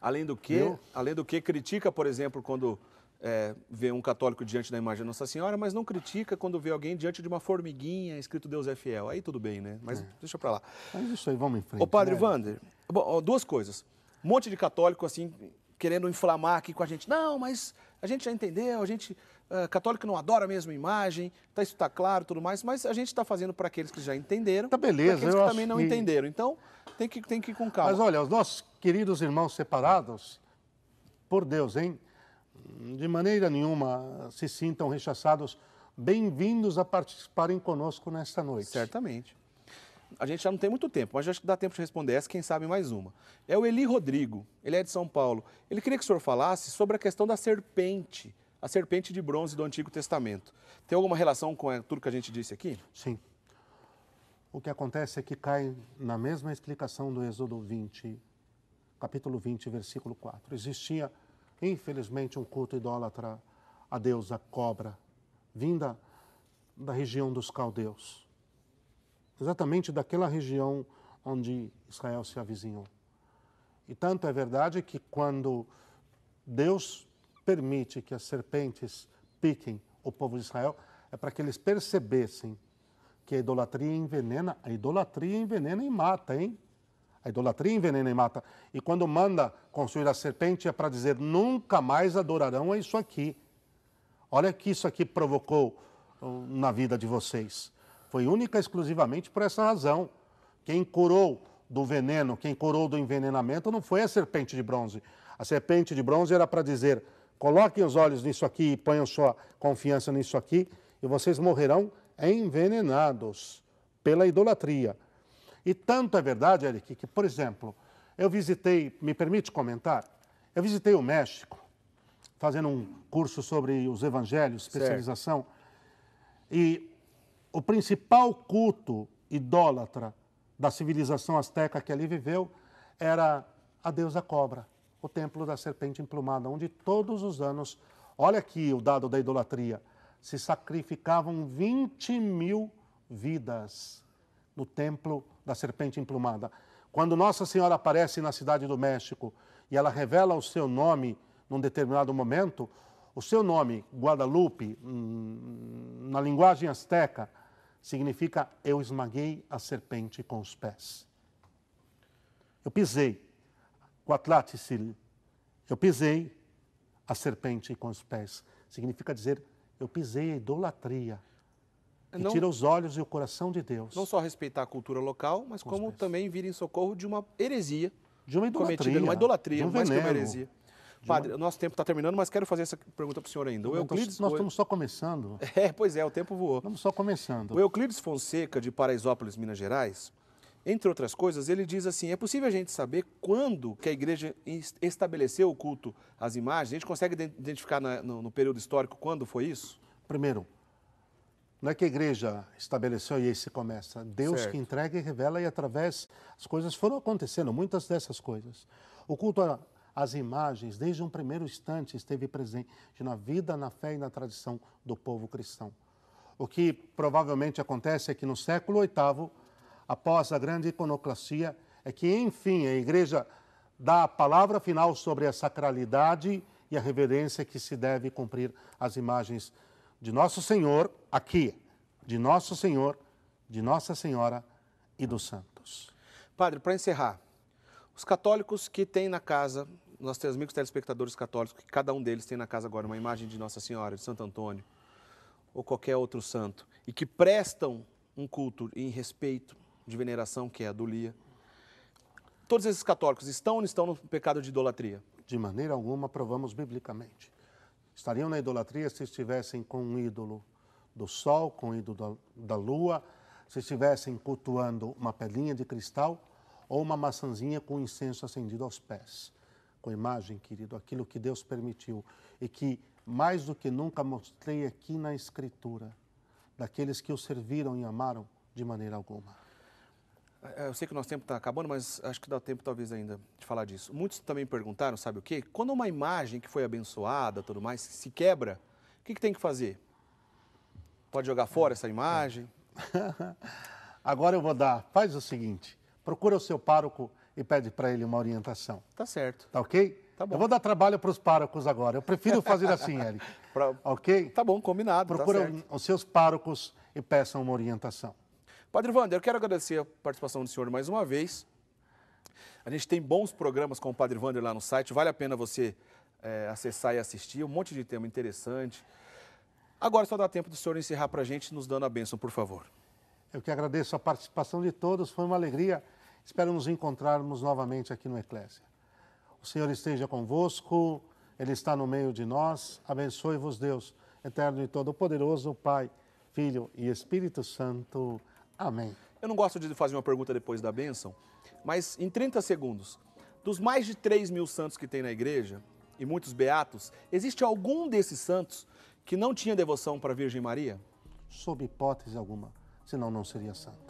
Além do que, além do que critica, por exemplo, quando é, vê um católico diante da imagem de Nossa Senhora, mas não critica quando vê alguém diante de uma formiguinha escrito Deus é fiel. Aí tudo bem, né? Mas é. deixa para lá. Mas isso
aí, vamos em frente. Ô, padre né?
Wander, bom, duas coisas. Um monte de católico, assim, querendo inflamar aqui com a gente. Não, mas a gente já entendeu, a gente... Uh, católico não adora a mesma imagem, tá, isso está claro tudo mais, mas a gente está fazendo para aqueles que já entenderam, tá beleza, para aqueles que também não que... entenderam. Então, tem que, tem que ir com calma. Mas olha,
os nossos queridos irmãos separados, por Deus, hein? de maneira nenhuma se sintam rechaçados. Bem-vindos a participarem conosco nesta noite. Certamente.
A gente já não tem muito tempo, mas acho que dá tempo de responder essa, quem sabe mais uma. É o Eli Rodrigo, ele é de São Paulo. Ele queria que o senhor falasse sobre a questão da serpente, a serpente de bronze do Antigo Testamento. Tem alguma relação com tudo que a gente disse aqui? Sim.
O que acontece é que cai na mesma explicação do Êxodo 20, capítulo 20, versículo 4. Existia infelizmente, um culto idólatra Deus, deusa cobra, vinda da região dos caldeus, exatamente daquela região onde Israel se avizinhou. E tanto é verdade que quando Deus permite que as serpentes piquem o povo de Israel, é para que eles percebessem que a idolatria envenena, a idolatria envenena e mata, hein? A idolatria envenena e mata. E quando manda construir a serpente é para dizer: nunca mais adorarão a isso aqui. Olha que isso aqui provocou hum, na vida de vocês. Foi única e exclusivamente por essa razão. Quem curou do veneno, quem curou do envenenamento não foi a serpente de bronze. A serpente de bronze era para dizer: coloquem os olhos nisso aqui e ponham sua confiança nisso aqui, e vocês morrerão envenenados pela idolatria. E tanto é verdade, Eric, que, por exemplo, eu visitei, me permite comentar? Eu visitei o México, fazendo um curso sobre os evangelhos, especialização, certo. e o principal culto idólatra da civilização asteca que ali viveu era a deusa cobra, o templo da serpente emplumada, onde todos os anos, olha aqui o dado da idolatria, se sacrificavam 20 mil vidas no templo da serpente emplumada. Quando Nossa Senhora aparece na cidade do México e ela revela o seu nome num determinado momento, o seu nome, Guadalupe, hum, na linguagem azteca, significa eu esmaguei a serpente com os pés. Eu pisei, Quatlaticil, eu pisei a serpente com os pés. Significa dizer, eu pisei a idolatria que não, tira os olhos e o coração de Deus.
Não só respeitar a cultura local, mas Com como também vir em socorro de uma heresia. De uma idolatria. Cometida, uma idolatria, de um mais que uma heresia. Padre, uma... nosso tempo está terminando, mas quero fazer essa pergunta para o senhor ainda. O Euclides... Nós estamos
só começando.
É, pois é, o tempo voou. Estamos só começando. O Euclides Fonseca, de Paraisópolis, Minas Gerais, entre outras coisas, ele diz assim: é possível a gente saber quando que a igreja estabeleceu o culto às imagens? A gente consegue identificar na, no, no período histórico quando foi isso? Primeiro,
não é que a igreja estabeleceu e aí se começa. Deus certo. que entrega e revela e através as coisas foram acontecendo, muitas dessas coisas. O culto às imagens, desde um primeiro instante, esteve presente na vida, na fé e na tradição do povo cristão. O que provavelmente acontece é que no século VIII, após a grande iconoclastia, é que enfim a igreja dá a palavra final sobre a sacralidade e a reverência que se deve cumprir às imagens de Nosso Senhor aqui, de Nosso Senhor, de Nossa Senhora e dos santos.
Padre, para encerrar, os católicos que têm na casa, nós temos amigos telespectadores católicos, que cada um deles tem na casa agora uma imagem de Nossa Senhora, de Santo Antônio, ou qualquer outro santo, e que prestam um culto em respeito de veneração, que é a do Lia. Todos esses católicos estão ou não estão no pecado de idolatria? De maneira alguma,
provamos biblicamente. Estariam na idolatria se estivessem com um ídolo do sol, com um ídolo da, da lua, se estivessem cultuando uma pedrinha de cristal ou uma maçãzinha com incenso acendido aos pés. Com imagem, querido, aquilo que Deus permitiu e que mais do que nunca mostrei aqui na Escritura, daqueles que o serviram e amaram de maneira alguma.
É, eu sei que o nosso tempo está acabando, mas acho que dá tempo talvez ainda de falar disso. Muitos também perguntaram, sabe o quê? Quando uma imagem que foi abençoada, tudo mais, se quebra, o que, que tem que fazer? Pode jogar fora essa imagem? Agora
eu vou dar. Faz o seguinte: procura o seu pároco e pede para ele uma orientação. Tá certo. Tá ok? Tá bom. Eu vou dar trabalho para os párocos agora. Eu prefiro fazer assim, Eric. pra... Ok? Tá bom, combinado. Tá procura tá os seus párocos e peçam uma orientação.
Padre Wander, eu quero agradecer a participação do senhor mais uma vez. A gente tem bons programas com o Padre Wander lá no site, vale a pena você é, acessar e assistir, um monte de tema interessante. Agora só dá tempo do senhor encerrar para a gente, nos dando a bênção, por favor.
Eu que agradeço a participação de todos, foi uma alegria. Espero nos encontrarmos novamente aqui no Eclésia. O Senhor esteja convosco, Ele está no meio de nós. Abençoe-vos, Deus, eterno e todo-poderoso, Pai, Filho e Espírito Santo. Amém.
Eu não gosto de fazer uma pergunta depois da bênção, mas em 30 segundos, dos mais de 3 mil santos que tem na igreja, e muitos beatos, existe algum desses santos que não tinha devoção para a Virgem Maria?
Sob hipótese alguma, senão não seria santo.